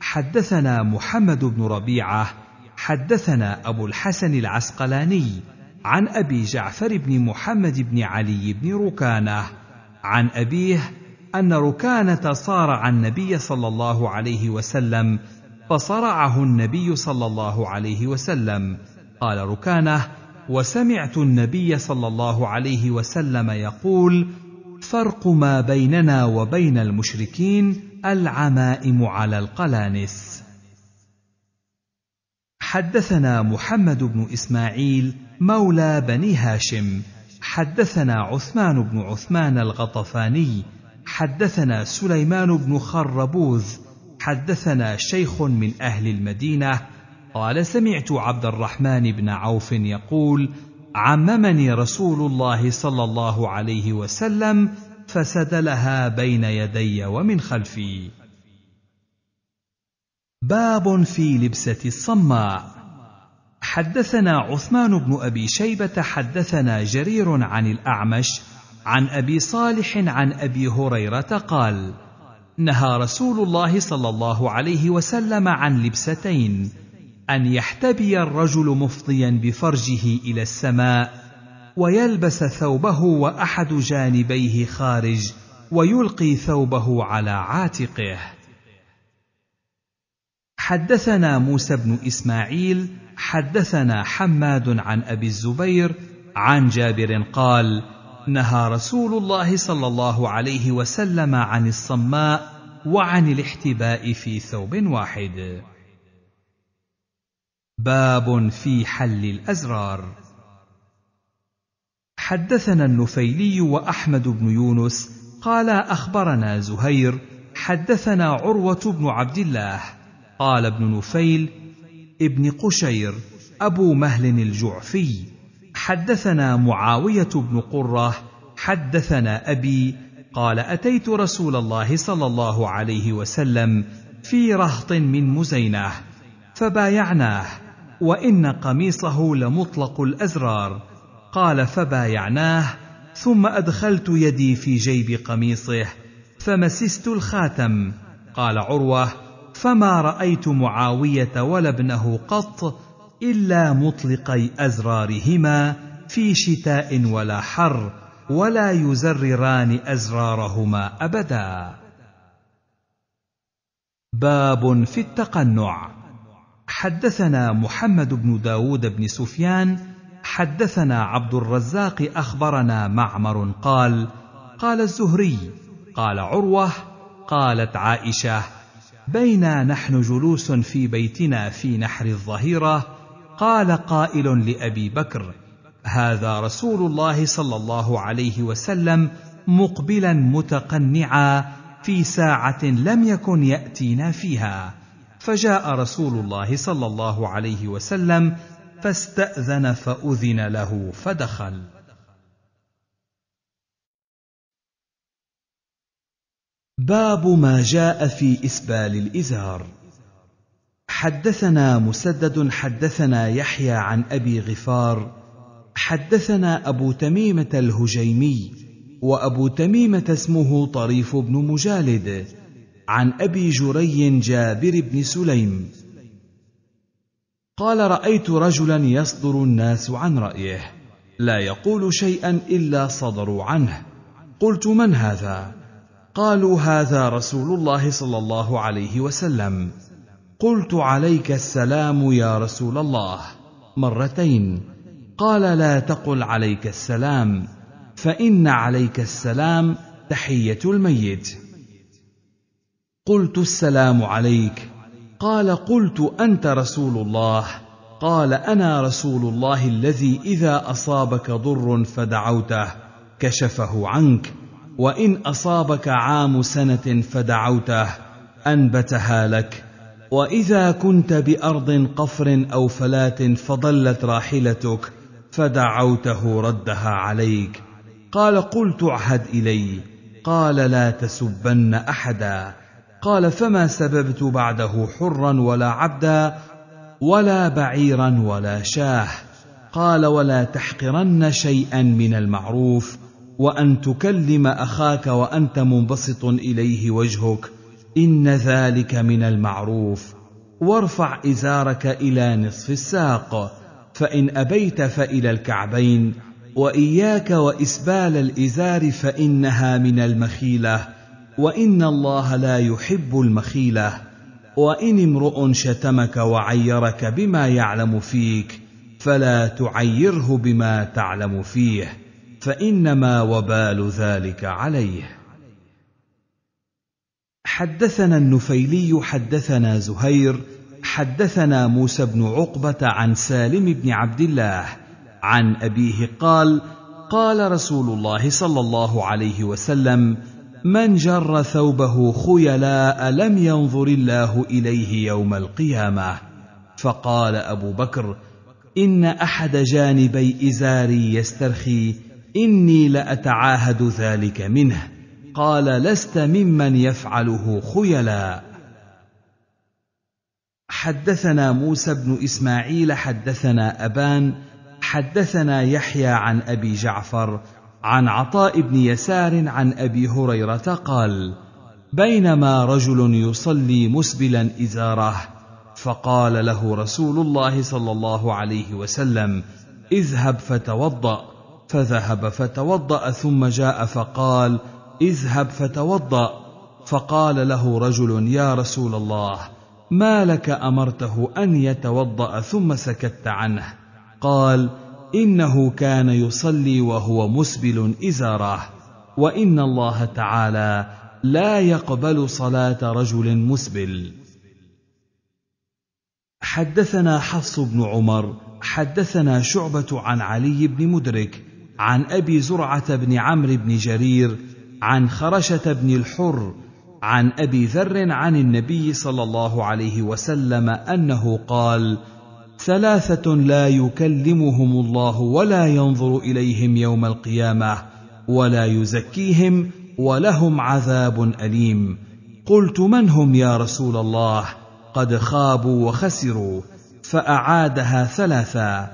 حدثنا محمد بن ربيعه حدثنا ابو الحسن العسقلاني عن ابي جعفر بن محمد بن علي بن ركانه عن ابيه ان ركانه صارع النبي صلى الله عليه وسلم فصرعه النبي صلى الله عليه وسلم قال ركانه وسمعت النبي صلى الله عليه وسلم يقول فرق ما بيننا وبين المشركين العمائم على القلانس حدثنا محمد بن اسماعيل مولى بني هاشم حدثنا عثمان بن عثمان الغطفاني حدثنا سليمان بن خربوذ حدثنا شيخ من اهل المدينه قال سمعت عبد الرحمن بن عوف يقول عممني رسول الله صلى الله عليه وسلم فسدلها بين يدي ومن خلفي باب في لبسه الصماء حدثنا عثمان بن ابي شيبه حدثنا جرير عن الاعمش عن ابي صالح عن ابي هريره قال نهى رسول الله صلى الله عليه وسلم عن لبستين ان يحتبي الرجل مفضيا بفرجه الى السماء ويلبس ثوبه واحد جانبيه خارج ويلقي ثوبه على عاتقه حدثنا موسى بن اسماعيل حدثنا حماد عن ابي الزبير عن جابر قال نهى رسول الله صلى الله عليه وسلم عن الصماء وعن الاحتباء في ثوب واحد باب في حل الازرار حدثنا النفيلي واحمد بن يونس قال اخبرنا زهير حدثنا عروه بن عبد الله قال ابن نفيل ابن قشير ابو مهل الجعفي حدثنا معاويه بن قره حدثنا ابي قال اتيت رسول الله صلى الله عليه وسلم في رهط من مزينه فبايعناه وان قميصه لمطلق الازرار قال فبايعناه ثم ادخلت يدي في جيب قميصه فمسست الخاتم قال عروه فما رايت معاويه ولا ابنه قط الا مطلقي ازرارهما في شتاء ولا حر ولا يزرران ازرارهما ابدا باب في التقنع حدثنا محمد بن داود بن سفيان حدثنا عبد الرزاق اخبرنا معمر قال قال الزهري قال عروه قالت عائشه بينا نحن جلوس في بيتنا في نحر الظهيره قال قائل لابي بكر هذا رسول الله صلى الله عليه وسلم مقبلا متقنعا في ساعه لم يكن ياتينا فيها فجاء رسول الله صلى الله عليه وسلم فاستاذن فاذن له فدخل باب ما جاء في اسبال الازار حدثنا مسدد حدثنا يحيى عن ابي غفار حدثنا ابو تميمه الهجيمي وابو تميمه اسمه طريف بن مجالد عن ابي جري جابر بن سليم قال رايت رجلا يصدر الناس عن رايه لا يقول شيئا الا صدروا عنه قلت من هذا قالوا هذا رسول الله صلى الله عليه وسلم قلت عليك السلام يا رسول الله مرتين قال لا تقل عليك السلام فان عليك السلام تحيه الميت قلت السلام عليك قال قلت انت رسول الله قال انا رسول الله الذي اذا اصابك ضر فدعوته كشفه عنك وان اصابك عام سنه فدعوته انبتها لك واذا كنت بارض قفر او فلاه فضلت راحلتك فدعوته ردها عليك قال قلت اعهد الي قال لا تسبن احدا قال فما سببت بعده حرا ولا عبدا ولا بعيرا ولا شاه قال ولا تحقرن شيئا من المعروف وان تكلم اخاك وانت منبسط اليه وجهك إن ذلك من المعروف وارفع إزارك إلى نصف الساق فإن أبيت فإلى الكعبين وإياك وإسبال الإزار فإنها من المخيلة وإن الله لا يحب المخيلة وإن امرؤ شتمك وعيرك بما يعلم فيك فلا تعيره بما تعلم فيه فإنما وبال ذلك عليه حدثنا النفيلي حدثنا زهير حدثنا موسى بن عقبه عن سالم بن عبد الله عن ابيه قال قال رسول الله صلى الله عليه وسلم من جر ثوبه خيلاء لم ينظر الله اليه يوم القيامه فقال ابو بكر ان احد جانبي ازاري يسترخي اني لاتعاهد ذلك منه قال لست ممن يفعله خيلا حدثنا موسى بن اسماعيل حدثنا ابان حدثنا يحيى عن ابي جعفر عن عطاء بن يسار عن ابي هريره قال بينما رجل يصلي مسبلا ازاره فقال له رسول الله صلى الله عليه وسلم اذهب فتوضا فذهب فتوضا ثم جاء فقال اذهب فتوضا فقال له رجل يا رسول الله ما لك امرته ان يتوضا ثم سكت عنه قال انه كان يصلي وهو مسبل ازاره وان الله تعالى لا يقبل صلاه رجل مسبل حدثنا حفص بن عمر حدثنا شعبه عن علي بن مدرك عن ابي زرعه بن عمرو بن جرير عن خرشه بن الحر عن ابي ذر عن النبي صلى الله عليه وسلم انه قال ثلاثه لا يكلمهم الله ولا ينظر اليهم يوم القيامه ولا يزكيهم ولهم عذاب اليم قلت من هم يا رسول الله قد خابوا وخسروا فاعادها ثلاثا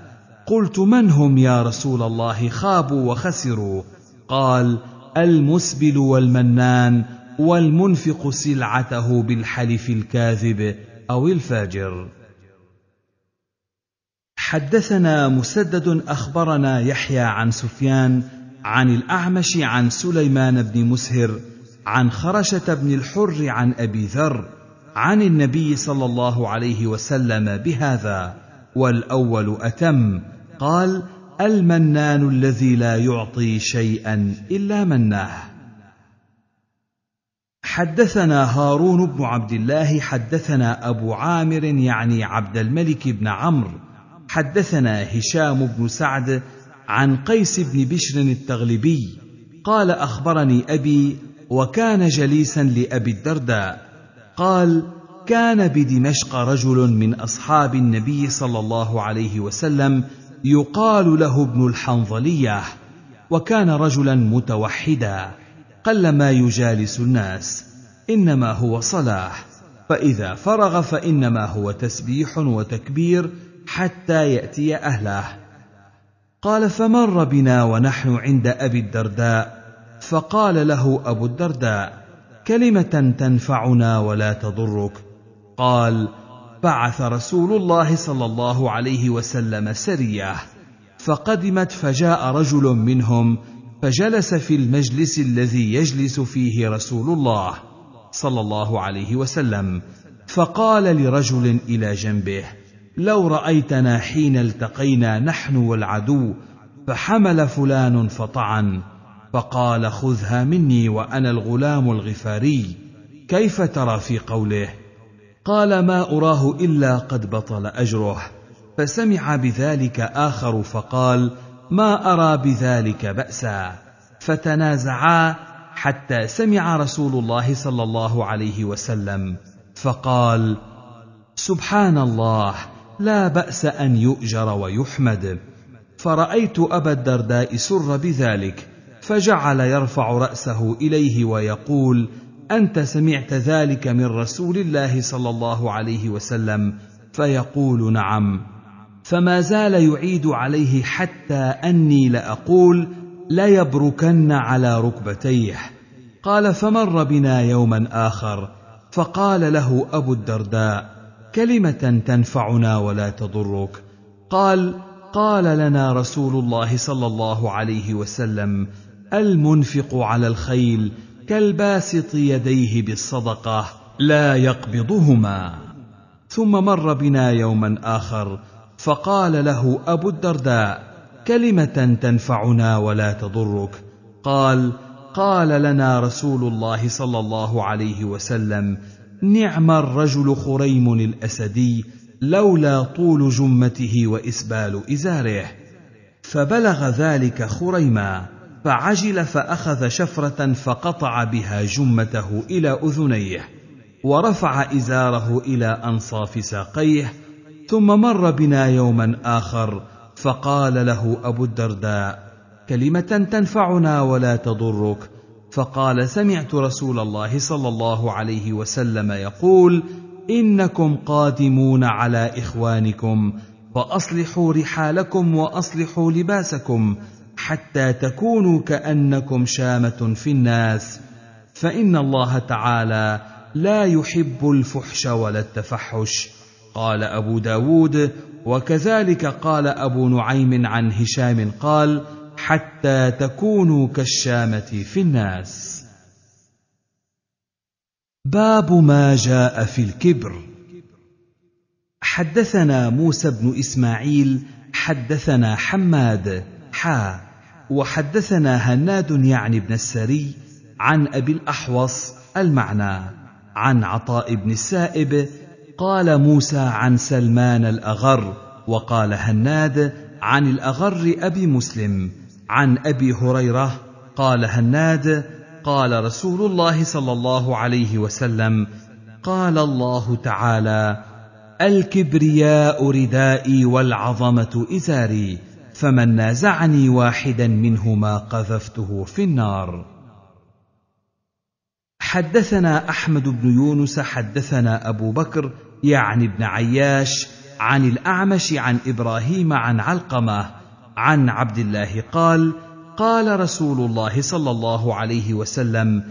قلت من هم يا رسول الله خابوا وخسروا قال المسبل والمنان والمنفق سلعته بالحلف الكاذب او الفاجر حدثنا مسدد اخبرنا يحيى عن سفيان عن الاعمش عن سليمان بن مسهر عن خرشه بن الحر عن ابي ذر عن النبي صلى الله عليه وسلم بهذا والاول اتم قال المنان الذي لا يعطي شيئا الا مناه حدثنا هارون بن عبد الله حدثنا ابو عامر يعني عبد الملك بن عمرو حدثنا هشام بن سعد عن قيس بن بشر التغلبي قال اخبرني ابي وكان جليسا لابي الدرداء قال كان بدمشق رجل من اصحاب النبي صلى الله عليه وسلم يقال له ابن الحنظليه وكان رجلا متوحدا قلما يجالس الناس انما هو صلاه فاذا فرغ فانما هو تسبيح وتكبير حتى ياتي اهله قال فمر بنا ونحن عند ابي الدرداء فقال له ابو الدرداء كلمه تنفعنا ولا تضرك قال بعث رسول الله صلى الله عليه وسلم سريه فقدمت فجاء رجل منهم فجلس في المجلس الذي يجلس فيه رسول الله صلى الله عليه وسلم فقال لرجل الى جنبه لو رايتنا حين التقينا نحن والعدو فحمل فلان فطعن فقال خذها مني وانا الغلام الغفاري كيف ترى في قوله قال ما أراه إلا قد بطل أجره فسمع بذلك آخر فقال ما أرى بذلك بأسا فتنازعا حتى سمع رسول الله صلى الله عليه وسلم فقال سبحان الله لا باس ان يؤجر ويحمد فرايت ابا الدرداء سر بذلك فجعل يرفع راسه اليه ويقول انت سمعت ذلك من رسول الله صلى الله عليه وسلم فيقول نعم فما زال يعيد عليه حتى اني لاقول ليبركن على ركبتيه قال فمر بنا يوما اخر فقال له ابو الدرداء كلمه تنفعنا ولا تضرك قال قال لنا رسول الله صلى الله عليه وسلم المنفق على الخيل كالباسط يديه بالصدقه لا يقبضهما ثم مر بنا يوما اخر فقال له ابو الدرداء كلمه تنفعنا ولا تضرك قال قال لنا رسول الله صلى الله عليه وسلم نعم الرجل خريم الاسدي لولا طول جمته واسبال ازاره فبلغ ذلك خريما فعجل فاخذ شفره فقطع بها جمته الى اذنيه ورفع ازاره الى انصاف ساقيه ثم مر بنا يوما اخر فقال له ابو الدرداء كلمه تنفعنا ولا تضرك فقال سمعت رسول الله صلى الله عليه وسلم يقول انكم قادمون على اخوانكم فاصلحوا رحالكم واصلحوا لباسكم حتى تكونوا كانكم شامه في الناس فان الله تعالى لا يحب الفحش ولا التفحش قال ابو داود وكذلك قال ابو نعيم عن هشام قال حتى تكونوا كالشامه في الناس باب ما جاء في الكبر حدثنا موسى بن اسماعيل حدثنا حماد حا وحدثنا هناد يعني بن السري عن أبي الأحوص المعنى عن عطاء بن السائب قال موسى عن سلمان الأغر وقال هناد عن الأغر أبي مسلم عن أبي هريرة قال هناد قال رسول الله صلى الله عليه وسلم قال الله تعالى الكبرياء ردائي والعظمه ازاري فمن نازعني واحدا منهما قذفته في النار حدثنا احمد بن يونس حدثنا ابو بكر يعني ابن عياش عن الاعمش عن ابراهيم عن علقمه عن عبد الله قال قال رسول الله صلى الله عليه وسلم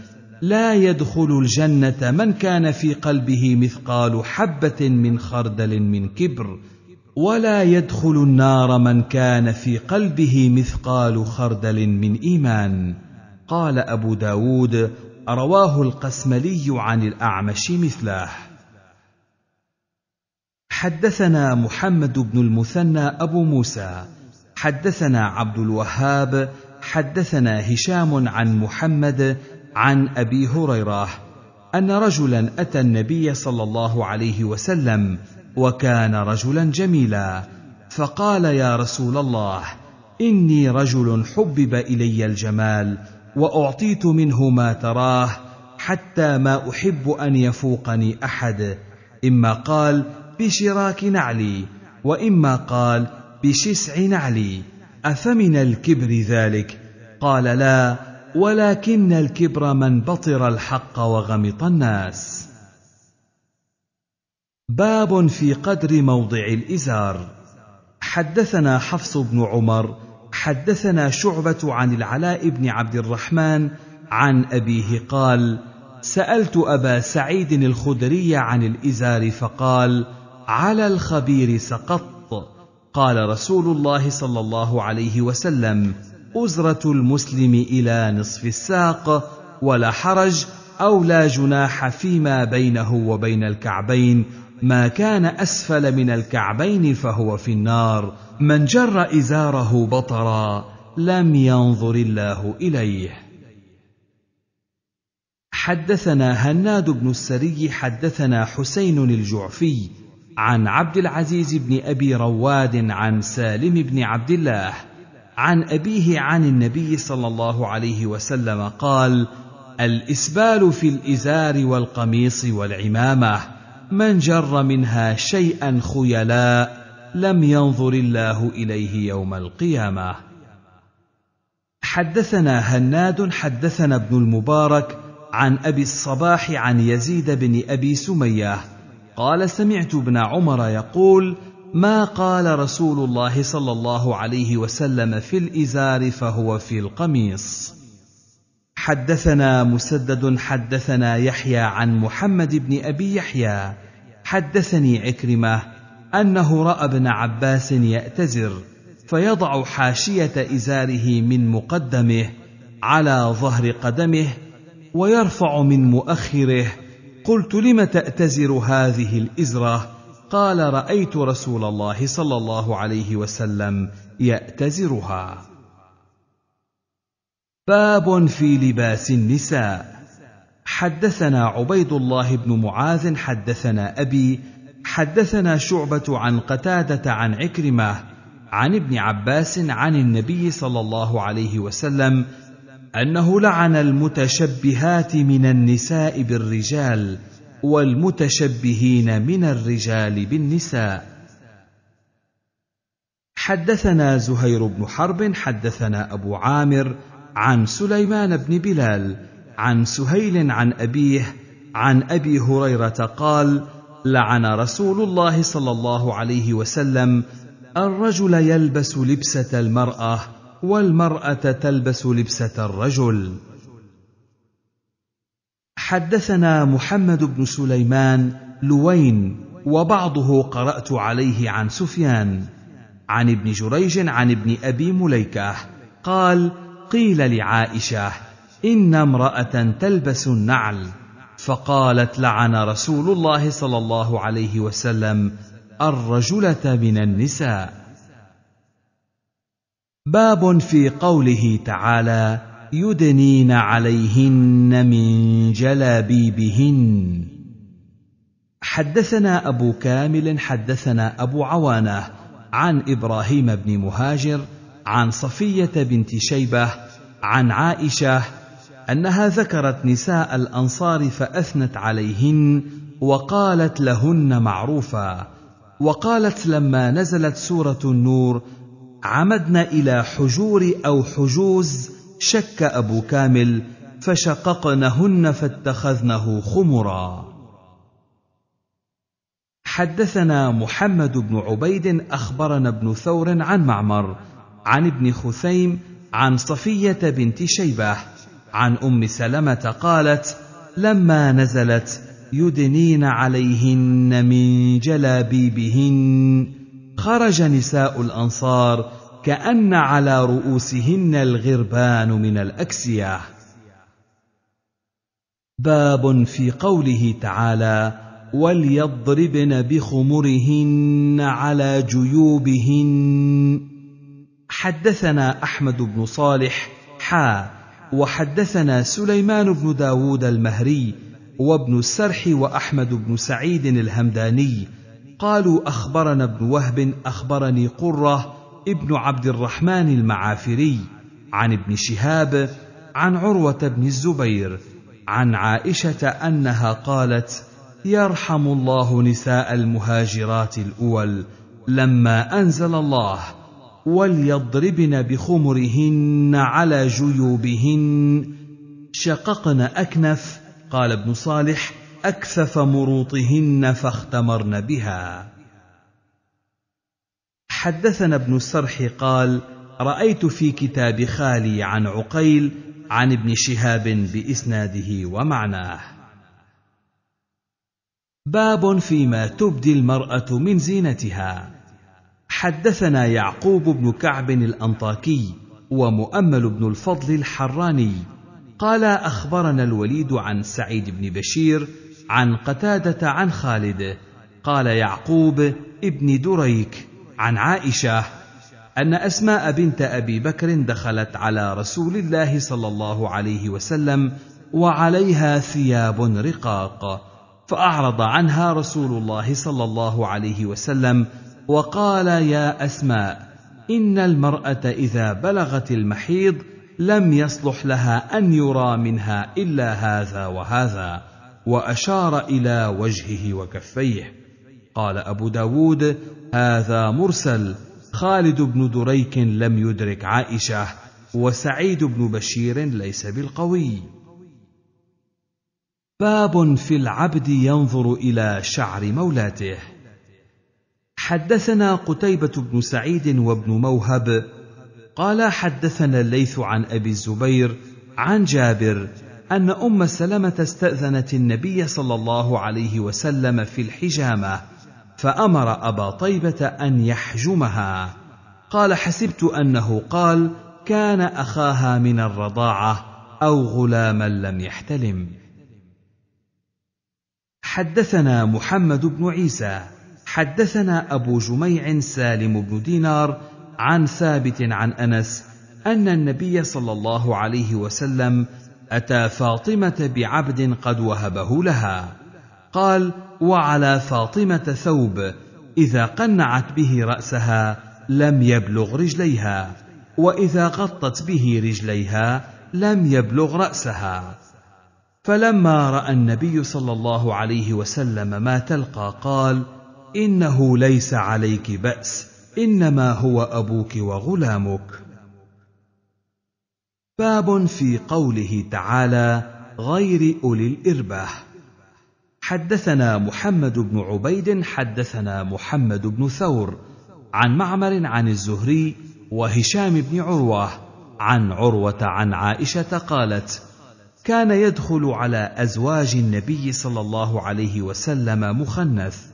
لا يدخل الجنه من كان في قلبه مثقال حبه من خردل من كبر ولا يدخل النار من كان في قلبه مثقال خردل من ايمان قال ابو داود رواه القسملي عن الاعمش مثله حدثنا محمد بن المثنى ابو موسى حدثنا عبد الوهاب حدثنا هشام عن محمد عن ابي هريره ان رجلا اتى النبي صلى الله عليه وسلم وكان رجلا جميلا فقال يا رسول الله اني رجل حبب الي الجمال واعطيت منه ما تراه حتى ما احب ان يفوقني احد اما قال بشراك نعلي واما قال بشسع نعلي افمن الكبر ذلك قال لا ولكن الكبر من بطر الحق وغمط الناس باب في قدر موضع الازار حدثنا حفص بن عمر حدثنا شعبه عن العلاء بن عبد الرحمن عن ابيه قال سالت ابا سعيد الخدري عن الازار فقال على الخبير سقط قال رسول الله صلى الله عليه وسلم ازره المسلم الى نصف الساق ولا حرج او لا جناح فيما بينه وبين الكعبين ما كان اسفل من الكعبين فهو في النار من جر ازاره بطرا لم ينظر الله اليه حدثنا هناد بن السري حدثنا حسين الجعفي عن عبد العزيز بن ابي رواد عن سالم بن عبد الله عن ابيه عن النبي صلى الله عليه وسلم قال الاسبال في الازار والقميص والعمامه من جر منها شيئا خيلاء لم ينظر الله اليه يوم القيامه حدثنا هناد حدثنا ابن المبارك عن ابي الصباح عن يزيد بن ابي سميه قال سمعت ابن عمر يقول ما قال رسول الله صلى الله عليه وسلم في الازار فهو في القميص حدثنا مسدد حدثنا يحيى عن محمد بن ابي يحيى حدثني عكرمه انه راى ابن عباس ياتزر فيضع حاشيه ازاره من مقدمه على ظهر قدمه ويرفع من مؤخره قلت لم تاتزر هذه الازره قال رايت رسول الله صلى الله عليه وسلم ياتزرها باب في لباس النساء حدثنا عبيد الله بن معاذ حدثنا ابي حدثنا شعبه عن قتاده عن عكرمه عن ابن عباس عن النبي صلى الله عليه وسلم انه لعن المتشبهات من النساء بالرجال والمتشبهين من الرجال بالنساء حدثنا زهير بن حرب حدثنا ابو عامر عن سليمان بن بلال عن سهيل عن أبيه عن أبي هريرة قال: لعن رسول الله صلى الله عليه وسلم الرجل يلبس لبسة المرأة والمرأة تلبس لبسة الرجل. حدثنا محمد بن سليمان لوين وبعضه قرأت عليه عن سفيان عن ابن جريج عن ابن أبي مليكة قال: قيل لعائشة: ان امراه تلبس النعل فقالت لعن رسول الله صلى الله عليه وسلم الرجله من النساء باب في قوله تعالى يدنين عليهن من جلابيبهن حدثنا ابو كامل حدثنا ابو عوانه عن ابراهيم بن مهاجر عن صفيه بنت شيبه عن عائشه انها ذكرت نساء الانصار فاثنت عليهن وقالت لهن معروفا وقالت لما نزلت سوره النور عمدنا الى حجور او حجوز شك ابو كامل فشققنهن فاتخذنه خمرا حدثنا محمد بن عبيد اخبرنا ابن ثور عن معمر عن ابن خثيم عن صفيه بنت شيبه عن ام سلمه قالت لما نزلت يدنين عليهن من جلابيبهن خرج نساء الانصار كان على رؤوسهن الغربان من الاكسيه باب في قوله تعالى وليضربن بخمرهن على جيوبهن حدثنا احمد بن صالح حا وحدثنا سليمان بن داود المهري وابن السرح وأحمد بن سعيد الهمداني قالوا أخبرنا ابن وهب أخبرني قرة ابن عبد الرحمن المعافري عن ابن شهاب عن عروة بن الزبير عن عائشة أنها قالت يرحم الله نساء المهاجرات الأول لما أنزل الله وليضربن بخمرهن على جيوبهن شققن اكنف قال ابن صالح اكثف مروطهن فاختمرن بها حدثنا ابن السرح قال رايت في كتاب خالي عن عقيل عن ابن شهاب باسناده ومعناه باب فيما تبدي المراه من زينتها حدثنا يعقوب بن كعب الانطاكي ومؤمل بن الفضل الحراني قال اخبرنا الوليد عن سعيد بن بشير عن قتاده عن خالد قال يعقوب ابن دريك عن عائشه ان اسماء بنت ابي بكر دخلت على رسول الله صلى الله عليه وسلم وعليها ثياب رقاق فاعرض عنها رسول الله صلى الله عليه وسلم وقال يا اسماء ان المراه اذا بلغت المحيض لم يصلح لها ان يرى منها الا هذا وهذا واشار الى وجهه وكفيه قال ابو داود هذا مرسل خالد بن دريك لم يدرك عائشه وسعيد بن بشير ليس بالقوي باب في العبد ينظر الى شعر مولاته حدثنا قتيبة بن سعيد وابن موهب قال حدثنا الليث عن أبي الزبير عن جابر أن أم سلمة استأذنت النبي صلى الله عليه وسلم في الحجامة فأمر أبا طيبة أن يحجمها قال حسبت أنه قال كان أخاها من الرضاعة أو غلاما لم يحتلم حدثنا محمد بن عيسى حدثنا ابو جميع سالم بن دينار عن ثابت عن انس ان النبي صلى الله عليه وسلم اتى فاطمه بعبد قد وهبه لها قال وعلى فاطمه ثوب اذا قنعت به راسها لم يبلغ رجليها واذا غطت به رجليها لم يبلغ راسها فلما راى النبي صلى الله عليه وسلم ما تلقى قال انه ليس عليك باس انما هو ابوك وغلامك باب في قوله تعالى غير اولي الاربه حدثنا محمد بن عبيد حدثنا محمد بن ثور عن معمر عن الزهري وهشام بن عروه عن عروه عن عائشه قالت كان يدخل على ازواج النبي صلى الله عليه وسلم مخنث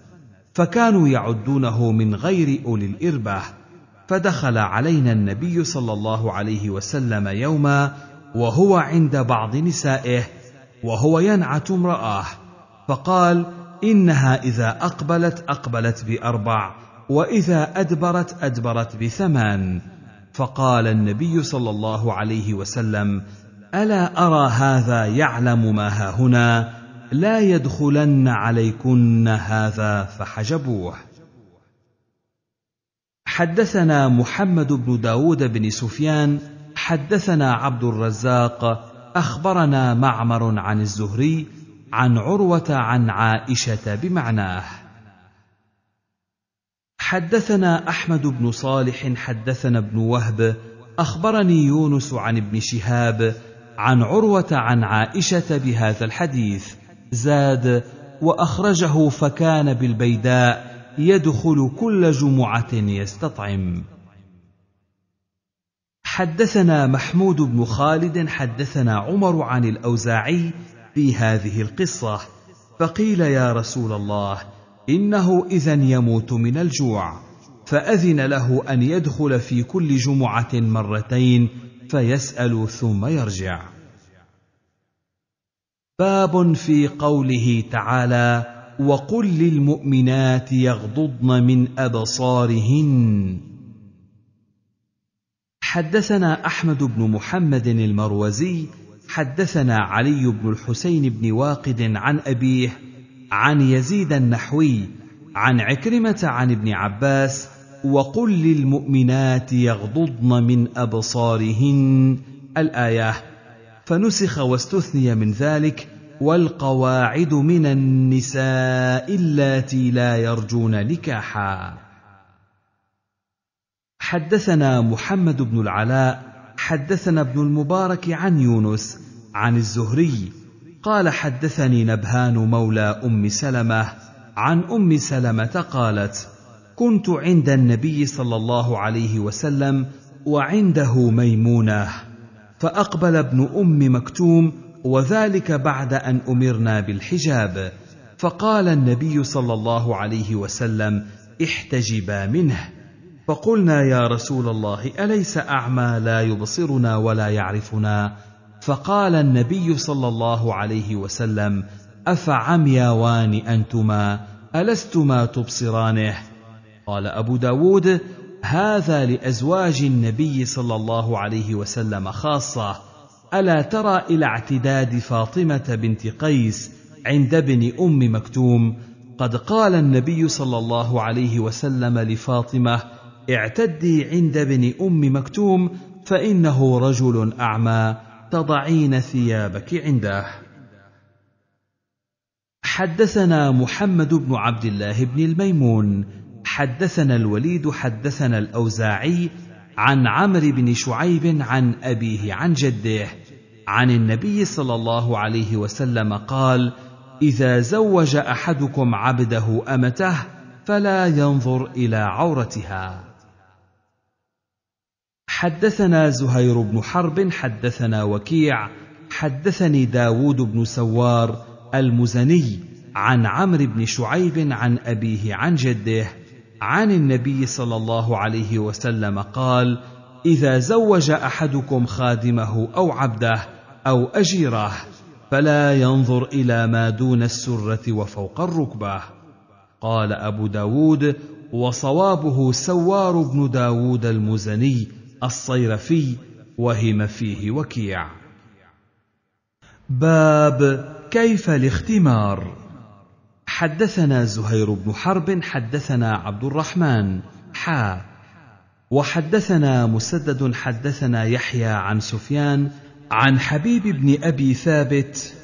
فكانوا يعدونه من غير اولي الاربه فدخل علينا النبي صلى الله عليه وسلم يوما وهو عند بعض نسائه وهو ينعت امراه فقال انها اذا اقبلت اقبلت باربع واذا ادبرت ادبرت بثمان فقال النبي صلى الله عليه وسلم الا ارى هذا يعلم ما ها هنا لا يدخلن عليكن هذا فحجبوه حدثنا محمد بن داود بن سفيان حدثنا عبد الرزاق اخبرنا معمر عن الزهري عن عروه عن عائشه بمعناه حدثنا احمد بن صالح حدثنا ابن وهب اخبرني يونس عن ابن شهاب عن عروه عن عائشه بهذا الحديث زاد واخرجه فكان بالبيداء يدخل كل جمعه يستطعم حدثنا محمود بن خالد حدثنا عمر عن الاوزاعي في هذه القصه فقيل يا رسول الله انه اذا يموت من الجوع فاذن له ان يدخل في كل جمعه مرتين فيسال ثم يرجع باب في قوله تعالى وقل للمؤمنات يغضضن من ابصارهن حدثنا احمد بن محمد المروزي حدثنا علي بن الحسين بن واقد عن ابيه عن يزيد النحوي عن عكرمه عن ابن عباس وقل للمؤمنات يغضضن من ابصارهن الايه فنسخ واستثني من ذلك والقواعد من النساء اللاتي لا يرجون نكاحا حدثنا محمد بن العلاء حدثنا ابن المبارك عن يونس عن الزهري قال حدثني نبهان مولى ام سلمه عن ام سلمه قالت كنت عند النبي صلى الله عليه وسلم وعنده ميمونه فاقبل ابن ام مكتوم وذلك بعد ان امرنا بالحجاب فقال النبي صلى الله عليه وسلم احتجبا منه فقلنا يا رسول الله اليس اعمى لا يبصرنا ولا يعرفنا فقال النبي صلى الله عليه وسلم افعمياوان انتما الستما تبصرانه قال ابو داود هذا لازواج النبي صلى الله عليه وسلم خاصه الا ترى الى اعتداد فاطمه بنت قيس عند ابن ام مكتوم قد قال النبي صلى الله عليه وسلم لفاطمه اعتدي عند ابن ام مكتوم فانه رجل اعمى تضعين ثيابك عنده حدثنا محمد بن عبد الله بن الميمون حدثنا الوليد حدثنا الاوزاعي عن عمرو بن شعيب عن ابيه عن جده عن النبي صلى الله عليه وسلم قال اذا زوج احدكم عبده امته فلا ينظر الى عورتها حدثنا زهير بن حرب حدثنا وكيع حدثني داود بن سوار المزني عن عمرو بن شعيب عن ابيه عن جده عن النبي صلى الله عليه وسلم قال اذا زوج احدكم خادمه او عبده أو أجيره فلا ينظر إلى ما دون السرة وفوق الركبة قال أبو داود وصوابه سوار بن داود المزني الصيرفي وهم فيه وكيع باب كيف الاختمار حدثنا زهير بن حرب حدثنا عبد الرحمن حا وحدثنا مسدد حدثنا يحيى عن سفيان عن حبيب بن ابي ثابت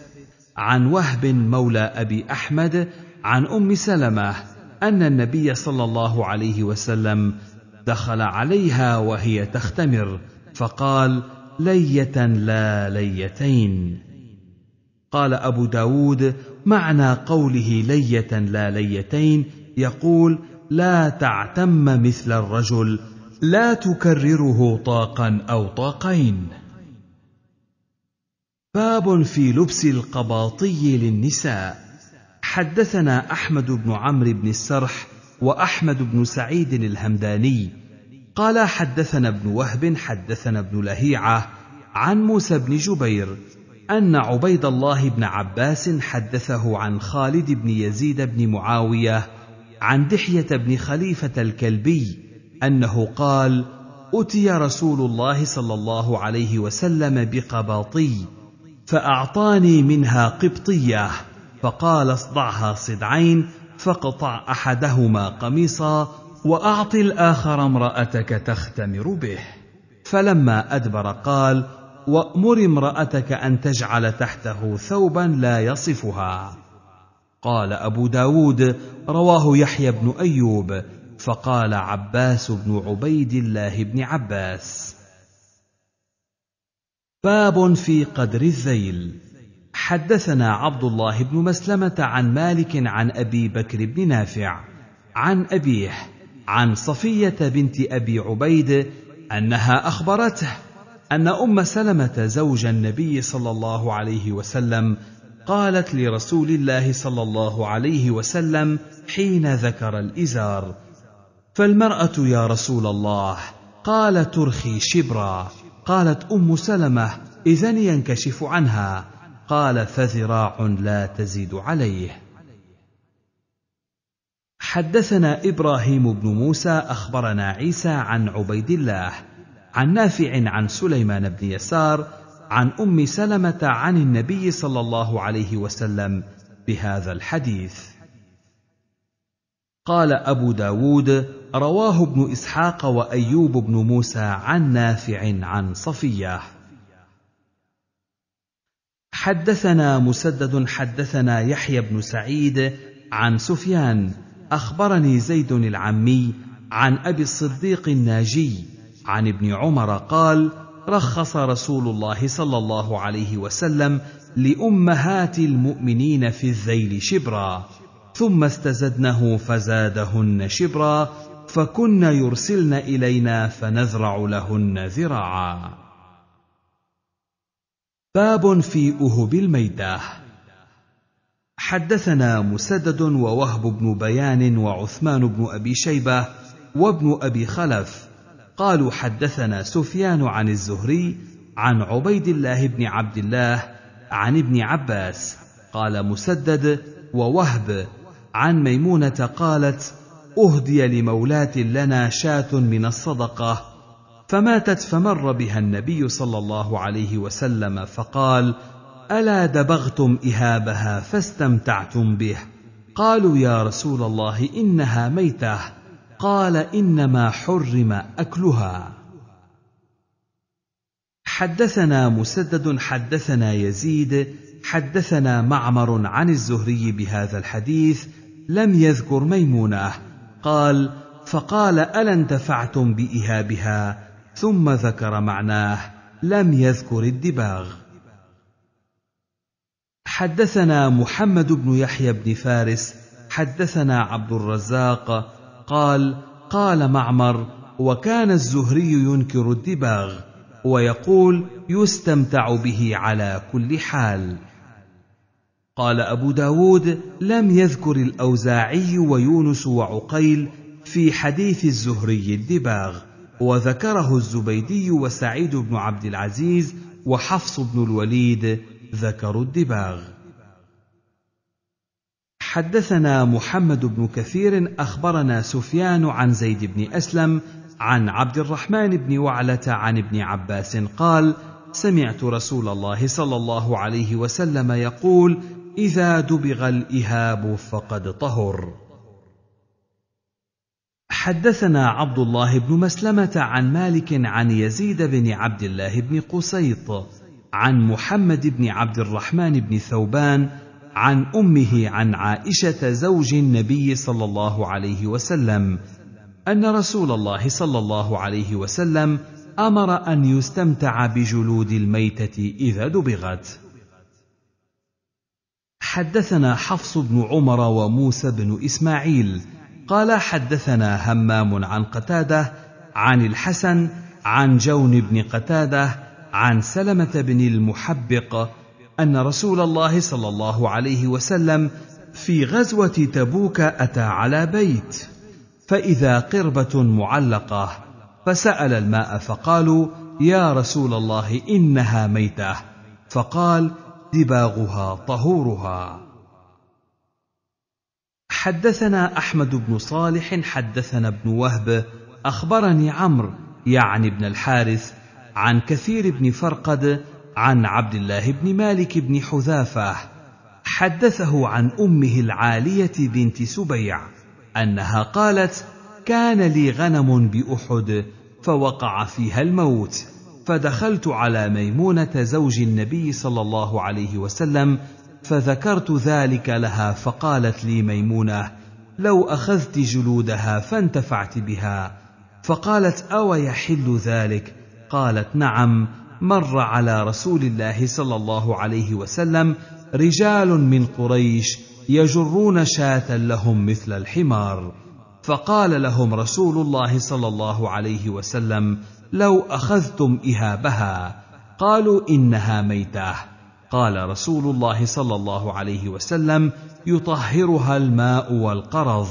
عن وهب مولى ابي احمد عن ام سلمه ان النبي صلى الله عليه وسلم دخل عليها وهي تختمر فقال ليه لا ليتين قال ابو داود معنى قوله ليه لا ليتين يقول لا تعتم مثل الرجل لا تكرره طاقا او طاقين باب في لبس القباطي للنساء حدثنا احمد بن عمرو بن السرح واحمد بن سعيد الهمداني قال حدثنا ابن وهب حدثنا ابن لهيعه عن موسى بن جبير ان عبيد الله بن عباس حدثه عن خالد بن يزيد بن معاويه عن دحيه بن خليفه الكلبي انه قال اتي رسول الله صلى الله عليه وسلم بقباطي فأعطاني منها قبطية فقال اصدعها صدعين فاقطع أحدهما قميصا وأعط الآخر امرأتك تختمر به فلما أدبر قال وأمر امرأتك أن تجعل تحته ثوبا لا يصفها قال أبو داود رواه يحيى بن أيوب فقال عباس بن عبيد الله بن عباس باب في قدر الذيل حدثنا عبد الله بن مسلمه عن مالك عن ابي بكر بن نافع عن ابيه عن صفيه بنت ابي عبيد انها اخبرته ان ام سلمه زوج النبي صلى الله عليه وسلم قالت لرسول الله صلى الله عليه وسلم حين ذكر الازار فالمراه يا رسول الله قال ترخي شبرا قالت ام سلمه اذن ينكشف عنها قال فذراع لا تزيد عليه حدثنا ابراهيم بن موسى اخبرنا عيسى عن عبيد الله عن نافع عن سليمان بن يسار عن ام سلمه عن النبي صلى الله عليه وسلم بهذا الحديث قال ابو داود رواه ابن اسحاق وايوب بن موسى عن نافع عن صفيه حدثنا مسدد حدثنا يحيى بن سعيد عن سفيان اخبرني زيد العمي عن ابي الصديق الناجي عن ابن عمر قال رخص رسول الله صلى الله عليه وسلم لامهات المؤمنين في الذيل شبرا ثم استزدنه فزادهن شبرا فكن يرسلن الينا فنزرع لهن ذراعا باب في اهب الميته حدثنا مسدد ووهب بن بيان وعثمان بن ابي شيبه وابن ابي خلف قالوا حدثنا سفيان عن الزهري عن عبيد الله بن عبد الله عن ابن عباس قال مسدد ووهب عن ميمونه قالت اهدي لمولاه لنا شاه من الصدقه فماتت فمر بها النبي صلى الله عليه وسلم فقال الا دبغتم اهابها فاستمتعتم به قالوا يا رسول الله انها ميته قال انما حرم اكلها حدثنا مسدد حدثنا يزيد حدثنا معمر عن الزهري بهذا الحديث لم يذكر ميمونه قال فقال الا انتفعتم باهابها ثم ذكر معناه لم يذكر الدباغ حدثنا محمد بن يحيى بن فارس حدثنا عبد الرزاق قال قال معمر وكان الزهري ينكر الدباغ ويقول يستمتع به على كل حال قال أبو داود لم يذكر الأوزاعي ويونس وعقيل في حديث الزهري الدباغ وذكره الزبيدي وسعيد بن عبد العزيز وحفص بن الوليد ذكروا الدباغ حدثنا محمد بن كثير أخبرنا سفيان عن زيد بن أسلم عن عبد الرحمن بن وعلة عن ابن عباس قال: سمعت رسول الله صلى الله عليه وسلم يقول: اذا دبغ الاهاب فقد طهر حدثنا عبد الله بن مسلمه عن مالك عن يزيد بن عبد الله بن قسيط عن محمد بن عبد الرحمن بن ثوبان عن امه عن عائشه زوج النبي صلى الله عليه وسلم ان رسول الله صلى الله عليه وسلم امر ان يستمتع بجلود الميته اذا دبغت حدثنا حفص بن عمر وموسى بن اسماعيل قال حدثنا همام عن قتاده عن الحسن عن جون بن قتاده عن سلمه بن المحبق ان رسول الله صلى الله عليه وسلم في غزوه تبوك اتى على بيت فاذا قربه معلقه فسال الماء فقالوا يا رسول الله انها ميته فقال دباغها طهورها حدثنا احمد بن صالح حدثنا ابن وهب اخبرني عمرو يعني ابن الحارث عن كثير بن فرقد عن عبد الله بن مالك بن حذافه حدثه عن امه العاليه بنت سبيع انها قالت كان لي غنم باحد فوقع فيها الموت فدخلت على ميمونه زوج النبي صلى الله عليه وسلم فذكرت ذلك لها فقالت لي ميمونه لو اخذت جلودها فانتفعت بها فقالت أو يحل ذلك قالت نعم مر على رسول الله صلى الله عليه وسلم رجال من قريش يجرون شاة لهم مثل الحمار فقال لهم رسول الله صلى الله عليه وسلم لو اخذتم اهابها قالوا انها ميته قال رسول الله صلى الله عليه وسلم يطهرها الماء والقرض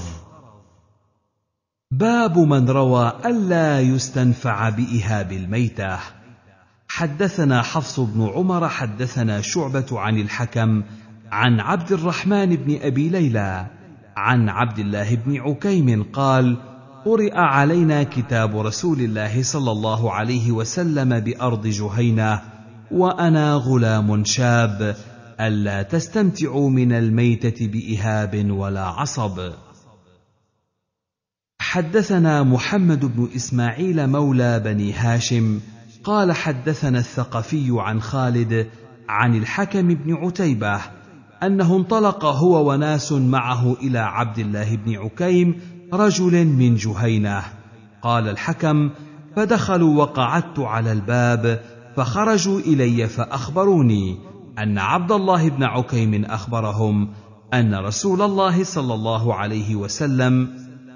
باب من روى الا يستنفع باهاب الميته حدثنا حفص بن عمر حدثنا شعبه عن الحكم عن عبد الرحمن بن ابي ليلى عن عبد الله بن عكيم قال قرئ علينا كتاب رسول الله صلى الله عليه وسلم بارض جهينه وانا غلام شاب الا تستمتعوا من الميته باهاب ولا عصب حدثنا محمد بن اسماعيل مولى بني هاشم قال حدثنا الثقفي عن خالد عن الحكم بن عتيبه انه انطلق هو وناس معه الى عبد الله بن عكيم رجل من جهينه قال الحكم فدخلوا وقعدت على الباب فخرجوا الي فاخبروني ان عبد الله بن عكيم اخبرهم ان رسول الله صلى الله عليه وسلم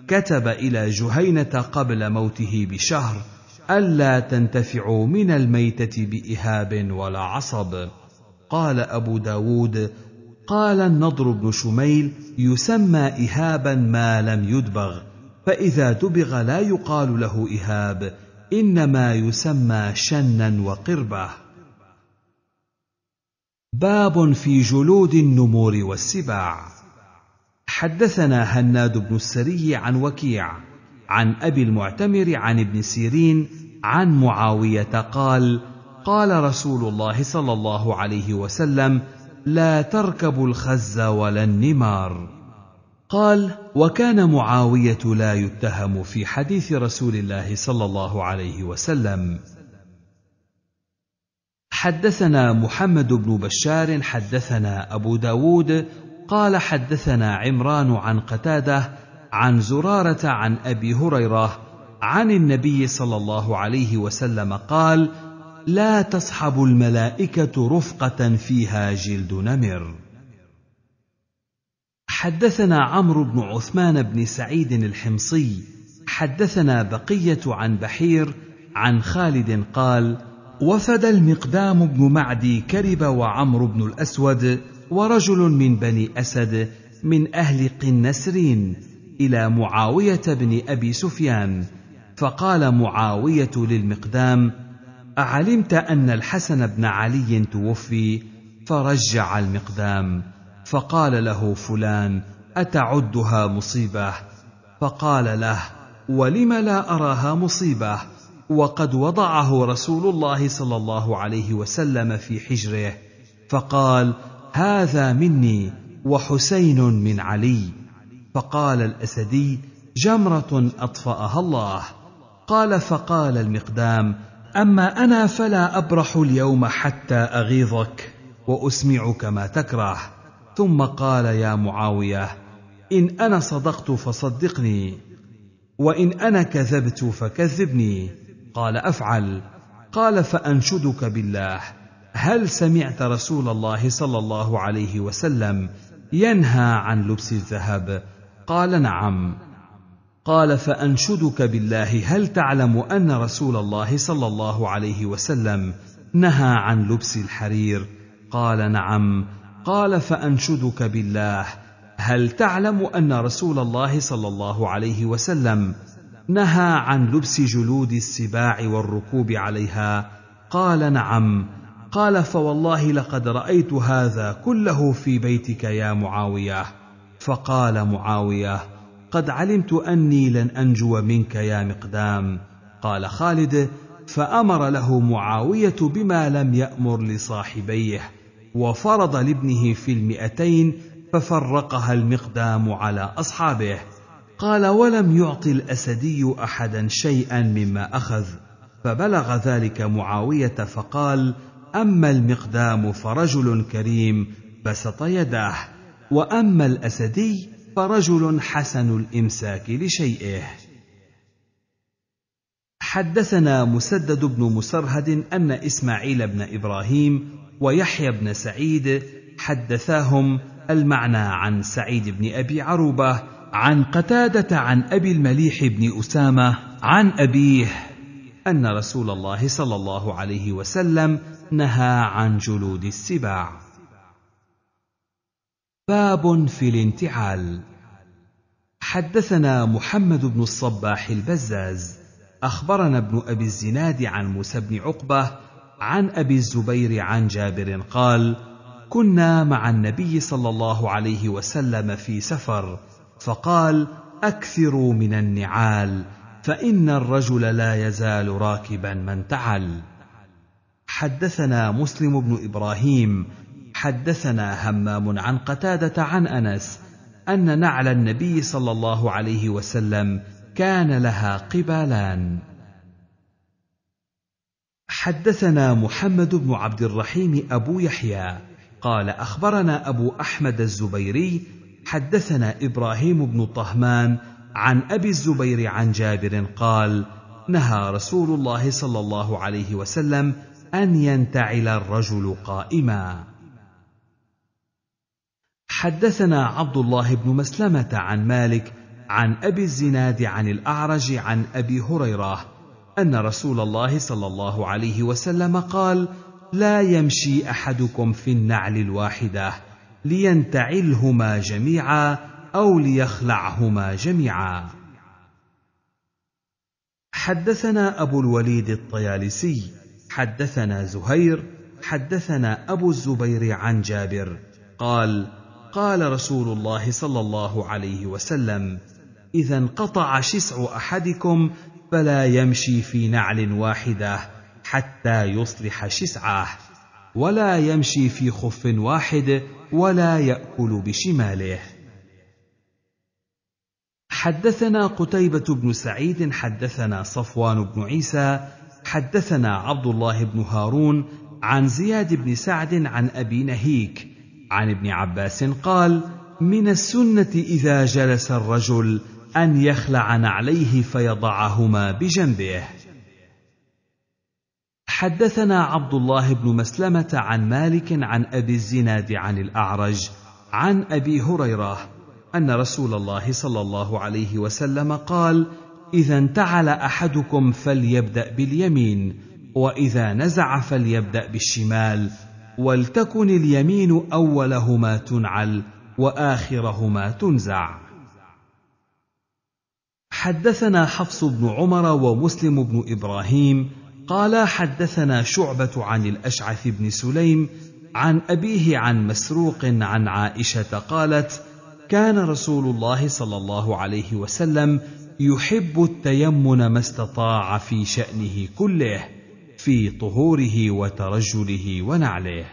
كتب الى جهينه قبل موته بشهر الا تنتفعوا من الميته باهاب ولا عصب قال ابو داود قال النضر بن شميل يسمى إهابا ما لم يدبغ فإذا دبغ لا يقال له إهاب إنما يسمى شنا وقربة باب في جلود النمور والسباع حدثنا هناد بن السري عن وكيع عن أبي المعتمر عن ابن سيرين عن معاوية قال قال رسول الله صلى الله عليه وسلم لا تركبوا الخز ولا النمار قال وكان معاويه لا يتهم في حديث رسول الله صلى الله عليه وسلم حدثنا محمد بن بشار حدثنا ابو داود قال حدثنا عمران عن قتاده عن زراره عن ابي هريره عن النبي صلى الله عليه وسلم قال لا تصحب الملائكه رفقه فيها جلد نمر حدثنا عمرو بن عثمان بن سعيد الحمصي حدثنا بقيه عن بحير عن خالد قال وفد المقدام بن معدي كرب وعمرو بن الاسود ورجل من بني اسد من اهل قنسرين الى معاويه بن ابي سفيان فقال معاويه للمقدام اعلمت ان الحسن بن علي توفي فرجع المقدام فقال له فلان اتعدها مصيبه فقال له ولم لا اراها مصيبه وقد وضعه رسول الله صلى الله عليه وسلم في حجره فقال هذا مني وحسين من علي فقال الاسدي جمره اطفاها الله قال فقال المقدام اما انا فلا ابرح اليوم حتى اغيظك واسمعك ما تكره ثم قال يا معاويه ان انا صدقت فصدقني وان انا كذبت فكذبني قال افعل قال فانشدك بالله هل سمعت رسول الله صلى الله عليه وسلم ينهى عن لبس الذهب قال نعم قال فانشدك بالله هل تعلم ان رسول الله صلى الله عليه وسلم نهى عن لبس الحرير قال نعم قال فانشدك بالله هل تعلم ان رسول الله صلى الله عليه وسلم نهى عن لبس جلود السباع والركوب عليها قال نعم قال فوالله لقد رايت هذا كله في بيتك يا معاويه فقال معاويه قد علمت اني لن انجو منك يا مقدام قال خالد فامر له معاويه بما لم يامر لصاحبيه وفرض لابنه في المئتين ففرقها المقدام على اصحابه قال ولم يعط الاسدي احدا شيئا مما اخذ فبلغ ذلك معاويه فقال اما المقدام فرجل كريم بسط يداه واما الاسدي فرجل حسن الامساك لشيئه حدثنا مسدد بن مسرهد ان اسماعيل بن ابراهيم ويحيى بن سعيد حدثاهم المعنى عن سعيد بن ابي عروبه عن قتاده عن ابي المليح بن اسامه عن ابيه ان رسول الله صلى الله عليه وسلم نهى عن جلود السباع باب في الانتعال حدثنا محمد بن الصباح البزاز اخبرنا ابن ابي الزناد عن موسى بن عقبه عن ابي الزبير عن جابر قال كنا مع النبي صلى الله عليه وسلم في سفر فقال اكثروا من النعال فان الرجل لا يزال راكبا ما انتعل حدثنا مسلم بن ابراهيم حدثنا همام عن قتاده عن انس ان نعل النبي صلى الله عليه وسلم كان لها قبالان حدثنا محمد بن عبد الرحيم ابو يحيى قال اخبرنا ابو احمد الزبيري حدثنا ابراهيم بن طهمان عن ابي الزبير عن جابر قال نهى رسول الله صلى الله عليه وسلم ان ينتعل الرجل قائما حدثنا عبد الله بن مسلمه عن مالك عن ابي الزناد عن الاعرج عن ابي هريره ان رسول الله صلى الله عليه وسلم قال لا يمشي احدكم في النعل الواحده لينتعلهما جميعا او ليخلعهما جميعا حدثنا ابو الوليد الطيالسي حدثنا زهير حدثنا ابو الزبير عن جابر قال قال رسول الله صلى الله عليه وسلم اذا انقطع شسع احدكم فلا يمشي في نعل واحده حتى يصلح شسعه ولا يمشي في خف واحد ولا ياكل بشماله حدثنا قتيبة بن سعيد حدثنا صفوان بن عيسى حدثنا عبد الله بن هارون عن زياد بن سعد عن أبي نهيك عن ابن عباس قال من السنه اذا جلس الرجل ان يخلع نعليه فيضعهما بجنبه حدثنا عبد الله بن مسلمه عن مالك عن ابي الزناد عن الاعرج عن ابي هريره ان رسول الله صلى الله عليه وسلم قال اذا انتعل احدكم فليبدا باليمين واذا نزع فليبدا بالشمال ولتكن اليمين اولهما تنعل واخرهما تنزع حدثنا حفص بن عمر ومسلم بن ابراهيم قال حدثنا شعبه عن الاشعث بن سليم عن ابيه عن مسروق عن عائشه قالت كان رسول الله صلى الله عليه وسلم يحب التيمن ما استطاع في شانه كله في طهوره وترجله ونعله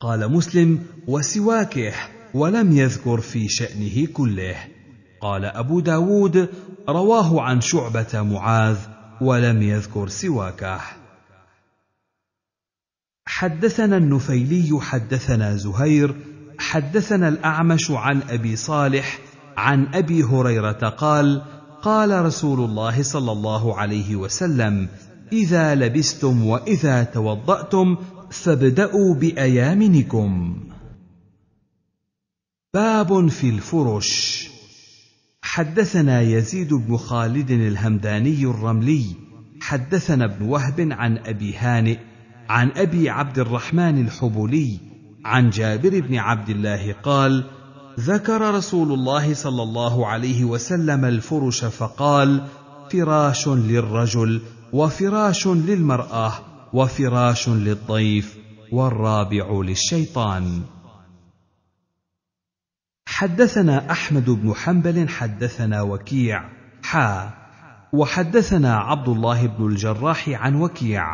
قال مسلم وسواكه ولم يذكر في شأنه كله قال أبو داود رواه عن شعبة معاذ ولم يذكر سواكه حدثنا النفيلي حدثنا زهير حدثنا الأعمش عن أبي صالح عن أبي هريرة قال قال رسول الله صلى الله عليه وسلم اذا لبستم واذا توضاتم فابداوا بايامنكم باب في الفرش حدثنا يزيد بن خالد الهمداني الرملي حدثنا ابن وهب عن ابي هانئ عن ابي عبد الرحمن الحبولي عن جابر بن عبد الله قال ذكر رسول الله صلى الله عليه وسلم الفرش فقال فراش للرجل وفراش للمراه وفراش للضيف والرابع للشيطان حدثنا احمد بن حنبل حدثنا وكيع حا وحدثنا عبد الله بن الجراح عن وكيع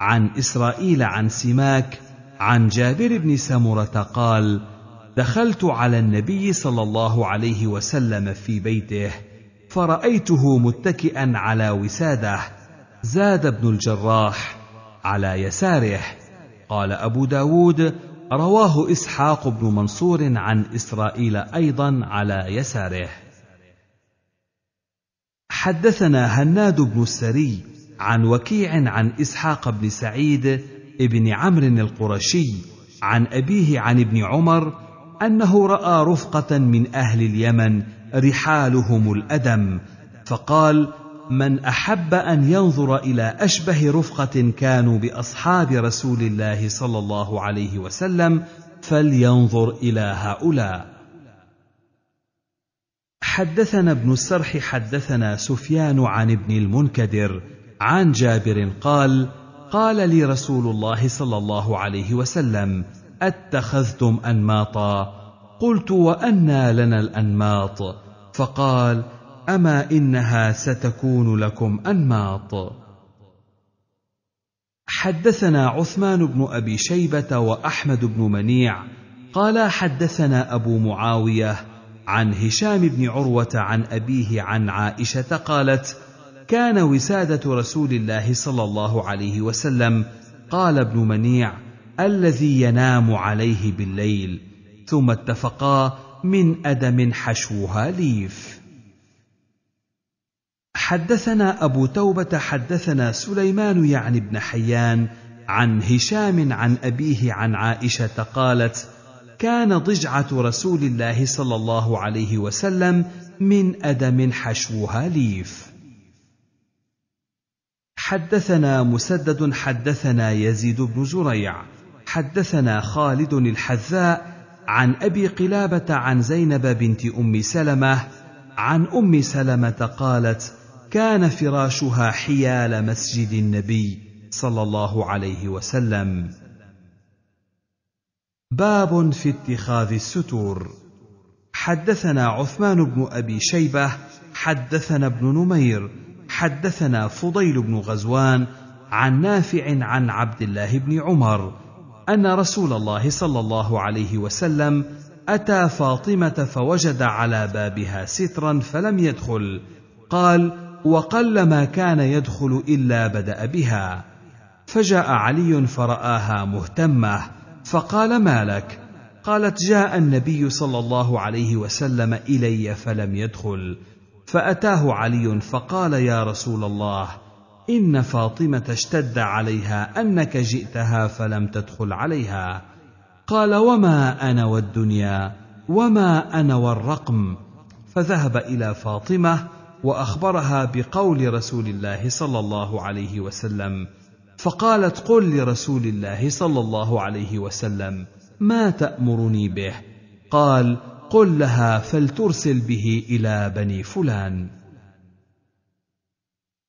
عن اسرائيل عن سماك عن جابر بن سمره قال دخلت على النبي صلى الله عليه وسلم في بيته فرايته متكئا على وساده زاد بن الجراح على يساره قال أبو داود رواه إسحاق بن منصور عن إسرائيل أيضا على يساره حدثنا هناد بن السري عن وكيع عن إسحاق بن سعيد ابن عمرو القرشي عن أبيه عن ابن عمر أنه رأى رفقة من أهل اليمن رحالهم الأدم فقال: من احب ان ينظر الى اشبه رفقه كانوا باصحاب رسول الله صلى الله عليه وسلم فلينظر الى هؤلاء حدثنا ابن السرح حدثنا سفيان عن ابن المنكدر عن جابر قال قال لي رسول الله صلى الله عليه وسلم اتخذتم انماطا قلت وانى لنا الانماط فقال اما انها ستكون لكم انماط حدثنا عثمان بن ابي شيبه واحمد بن منيع قال حدثنا ابو معاويه عن هشام بن عروه عن ابيه عن عائشه قالت كان وساده رسول الله صلى الله عليه وسلم قال ابن منيع الذي ينام عليه بالليل ثم اتفقا من ادم حشوها ليف حدثنا ابو توبه حدثنا سليمان يعني بن حيان عن هشام عن ابيه عن عائشه قالت كان ضجعه رسول الله صلى الله عليه وسلم من ادم حشوها ليف حدثنا مسدد حدثنا يزيد بن زريع حدثنا خالد الحذاء عن ابي قلابه عن زينب بنت ام سلمه عن ام سلمه قالت كان فراشها حيال مسجد النبي صلى الله عليه وسلم باب في اتخاذ الستور حدثنا عثمان بن ابي شيبه حدثنا ابن نمير حدثنا فضيل بن غزوان عن نافع عن عبد الله بن عمر ان رسول الله صلى الله عليه وسلم اتى فاطمه فوجد على بابها سترا فلم يدخل قال وقل ما كان يدخل الا بدا بها فجاء علي فراها مهتمه فقال ما لك قالت جاء النبي صلى الله عليه وسلم الي فلم يدخل فاتاه علي فقال يا رسول الله ان فاطمه اشتد عليها انك جئتها فلم تدخل عليها قال وما انا والدنيا وما انا والرقم فذهب الى فاطمه واخبرها بقول رسول الله صلى الله عليه وسلم فقالت قل لرسول الله صلى الله عليه وسلم ما تامرني به قال قل لها فلترسل به الى بني فلان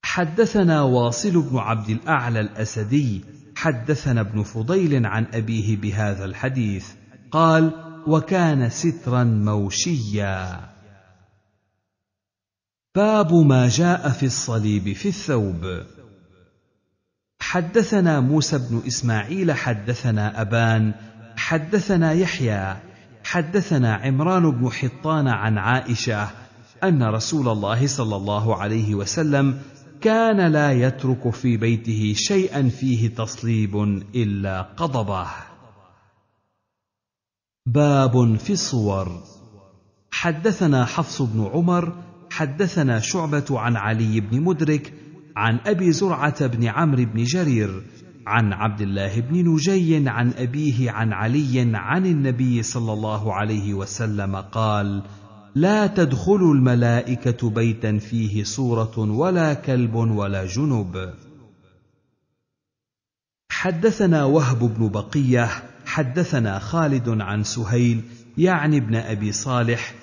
حدثنا واصل بن عبد الاعلى الاسدي حدثنا ابن فضيل عن ابيه بهذا الحديث قال وكان سترا موشيا باب ما جاء في الصليب في الثوب حدثنا موسى بن اسماعيل حدثنا ابان حدثنا يحيى حدثنا عمران بن حطان عن عائشه ان رسول الله صلى الله عليه وسلم كان لا يترك في بيته شيئا فيه تصليب الا قضبه باب في الصور حدثنا حفص بن عمر حدثنا شعبة عن علي بن مدرك عن أبي زرعة بن عمرو بن جرير عن عبد الله بن نجي عن أبيه عن علي عن النبي صلى الله عليه وسلم قال: لا تدخل الملائكة بيتا فيه صورة ولا كلب ولا جنب. حدثنا وهب بن بقية، حدثنا خالد عن سهيل يعني ابن أبي صالح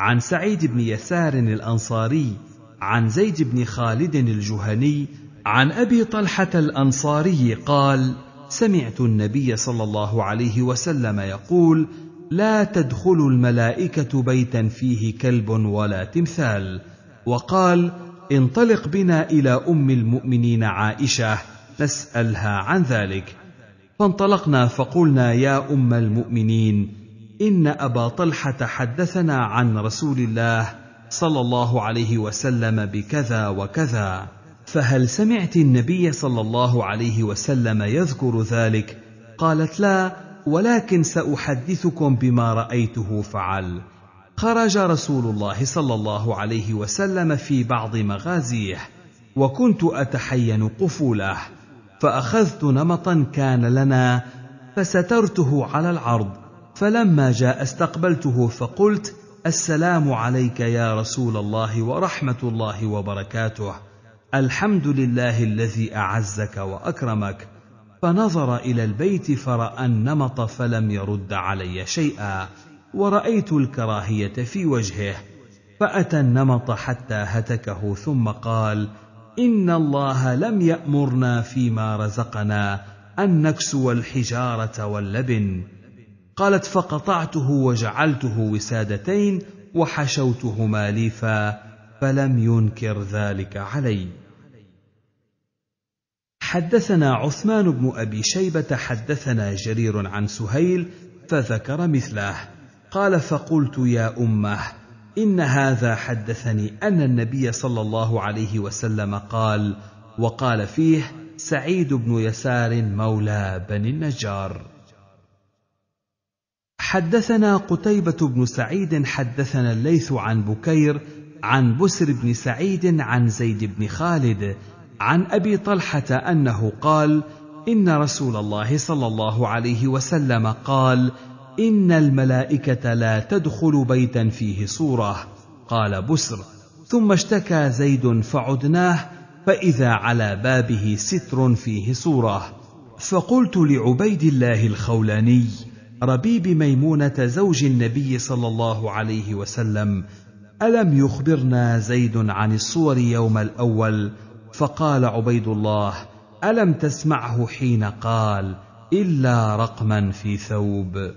عن سعيد بن يسار الانصاري عن زيد بن خالد الجهني عن ابي طلحه الانصاري قال سمعت النبي صلى الله عليه وسلم يقول لا تدخل الملائكه بيتا فيه كلب ولا تمثال وقال انطلق بنا الى ام المؤمنين عائشه نسالها عن ذلك فانطلقنا فقلنا يا ام المؤمنين ان ابا طلحه حدثنا عن رسول الله صلى الله عليه وسلم بكذا وكذا فهل سمعت النبي صلى الله عليه وسلم يذكر ذلك قالت لا ولكن ساحدثكم بما رايته فعل خرج رسول الله صلى الله عليه وسلم في بعض مغازيه وكنت اتحين قفوله فاخذت نمطا كان لنا فسترته على العرض فلما جاء استقبلته فقلت السلام عليك يا رسول الله ورحمه الله وبركاته الحمد لله الذي اعزك واكرمك فنظر الى البيت فراى النمط فلم يرد علي شيئا ورايت الكراهيه في وجهه فاتى النمط حتى هتكه ثم قال ان الله لم يامرنا فيما رزقنا ان نكسو الحجاره واللبن قالت فقطعته وجعلته وسادتين وحشوتهما ليفا فلم ينكر ذلك علي حدثنا عثمان بن ابي شيبه حدثنا جرير عن سهيل فذكر مثله قال فقلت يا امه ان هذا حدثني ان النبي صلى الله عليه وسلم قال وقال فيه سعيد بن يسار مولى بني النجار حدثنا قتيبة بن سعيد حدثنا الليث عن بكير عن بسر بن سعيد عن زيد بن خالد عن ابي طلحه انه قال ان رسول الله صلى الله عليه وسلم قال ان الملائكه لا تدخل بيتا فيه صوره قال بسر ثم اشتكى زيد فعدناه فاذا على بابه ستر فيه صوره فقلت لعبيد الله الخولاني ربيب ميمونه زوج النبي صلى الله عليه وسلم الم يخبرنا زيد عن الصور يوم الاول فقال عبيد الله الم تسمعه حين قال الا رقما في ثوب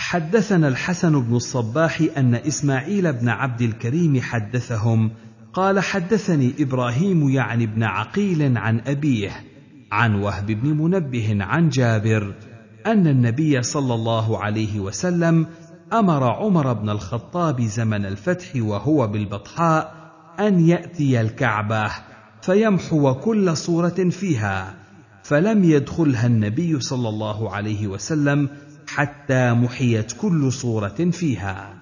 حدثنا الحسن بن الصباح ان اسماعيل بن عبد الكريم حدثهم قال حدثني ابراهيم يعني بن عقيل عن ابيه عن وهب بن منبه عن جابر ان النبي صلى الله عليه وسلم امر عمر بن الخطاب زمن الفتح وهو بالبطحاء ان ياتي الكعبه فيمحو كل صوره فيها فلم يدخلها النبي صلى الله عليه وسلم حتى محيت كل صوره فيها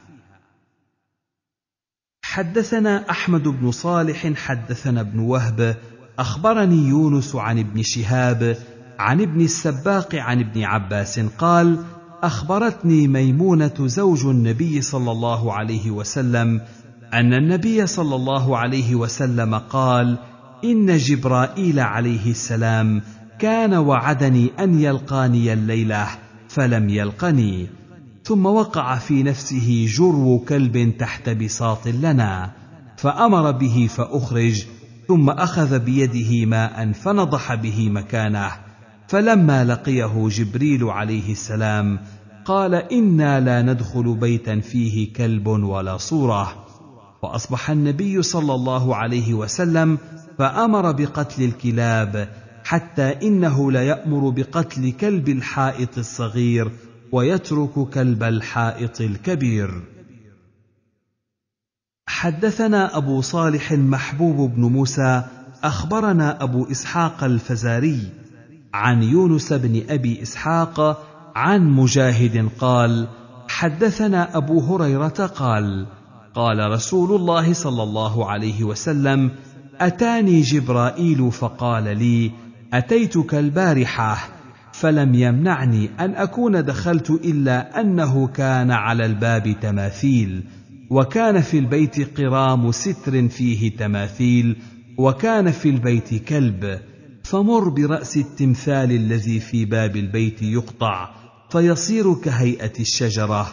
حدثنا احمد بن صالح حدثنا ابن وهب اخبرني يونس عن ابن شهاب عن ابن السباق عن ابن عباس قال اخبرتني ميمونه زوج النبي صلى الله عليه وسلم ان النبي صلى الله عليه وسلم قال ان جبرائيل عليه السلام كان وعدني ان يلقاني الليله فلم يلقني ثم وقع في نفسه جرو كلب تحت بساط لنا فامر به فاخرج ثم اخذ بيده ماء فنضح به مكانه فلما لقيه جبريل عليه السلام قال انا لا ندخل بيتا فيه كلب ولا صوره فاصبح النبي صلى الله عليه وسلم فامر بقتل الكلاب حتى انه ليامر بقتل كلب الحائط الصغير ويترك كلب الحائط الكبير حدثنا ابو صالح محبوب بن موسى اخبرنا ابو اسحاق الفزاري عن يونس بن ابي اسحاق عن مجاهد قال حدثنا ابو هريره قال قال رسول الله صلى الله عليه وسلم اتاني جبرائيل فقال لي اتيتك البارحه فلم يمنعني ان اكون دخلت الا انه كان على الباب تماثيل وكان في البيت قرام ستر فيه تماثيل وكان في البيت كلب فمر براس التمثال الذي في باب البيت يقطع فيصير كهيئه الشجره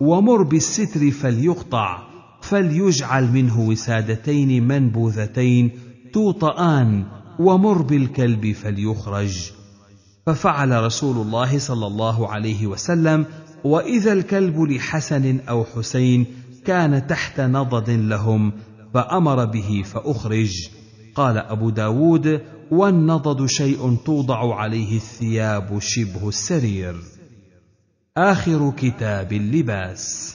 ومر بالستر فليقطع فليجعل منه وسادتين منبوذتين توطآن ومر بالكلب فليخرج ففعل رسول الله صلى الله عليه وسلم واذا الكلب لحسن او حسين كان تحت نضد لهم فامر به فاخرج قال ابو داود والنضد شيء توضع عليه الثياب شبه السرير اخر كتاب اللباس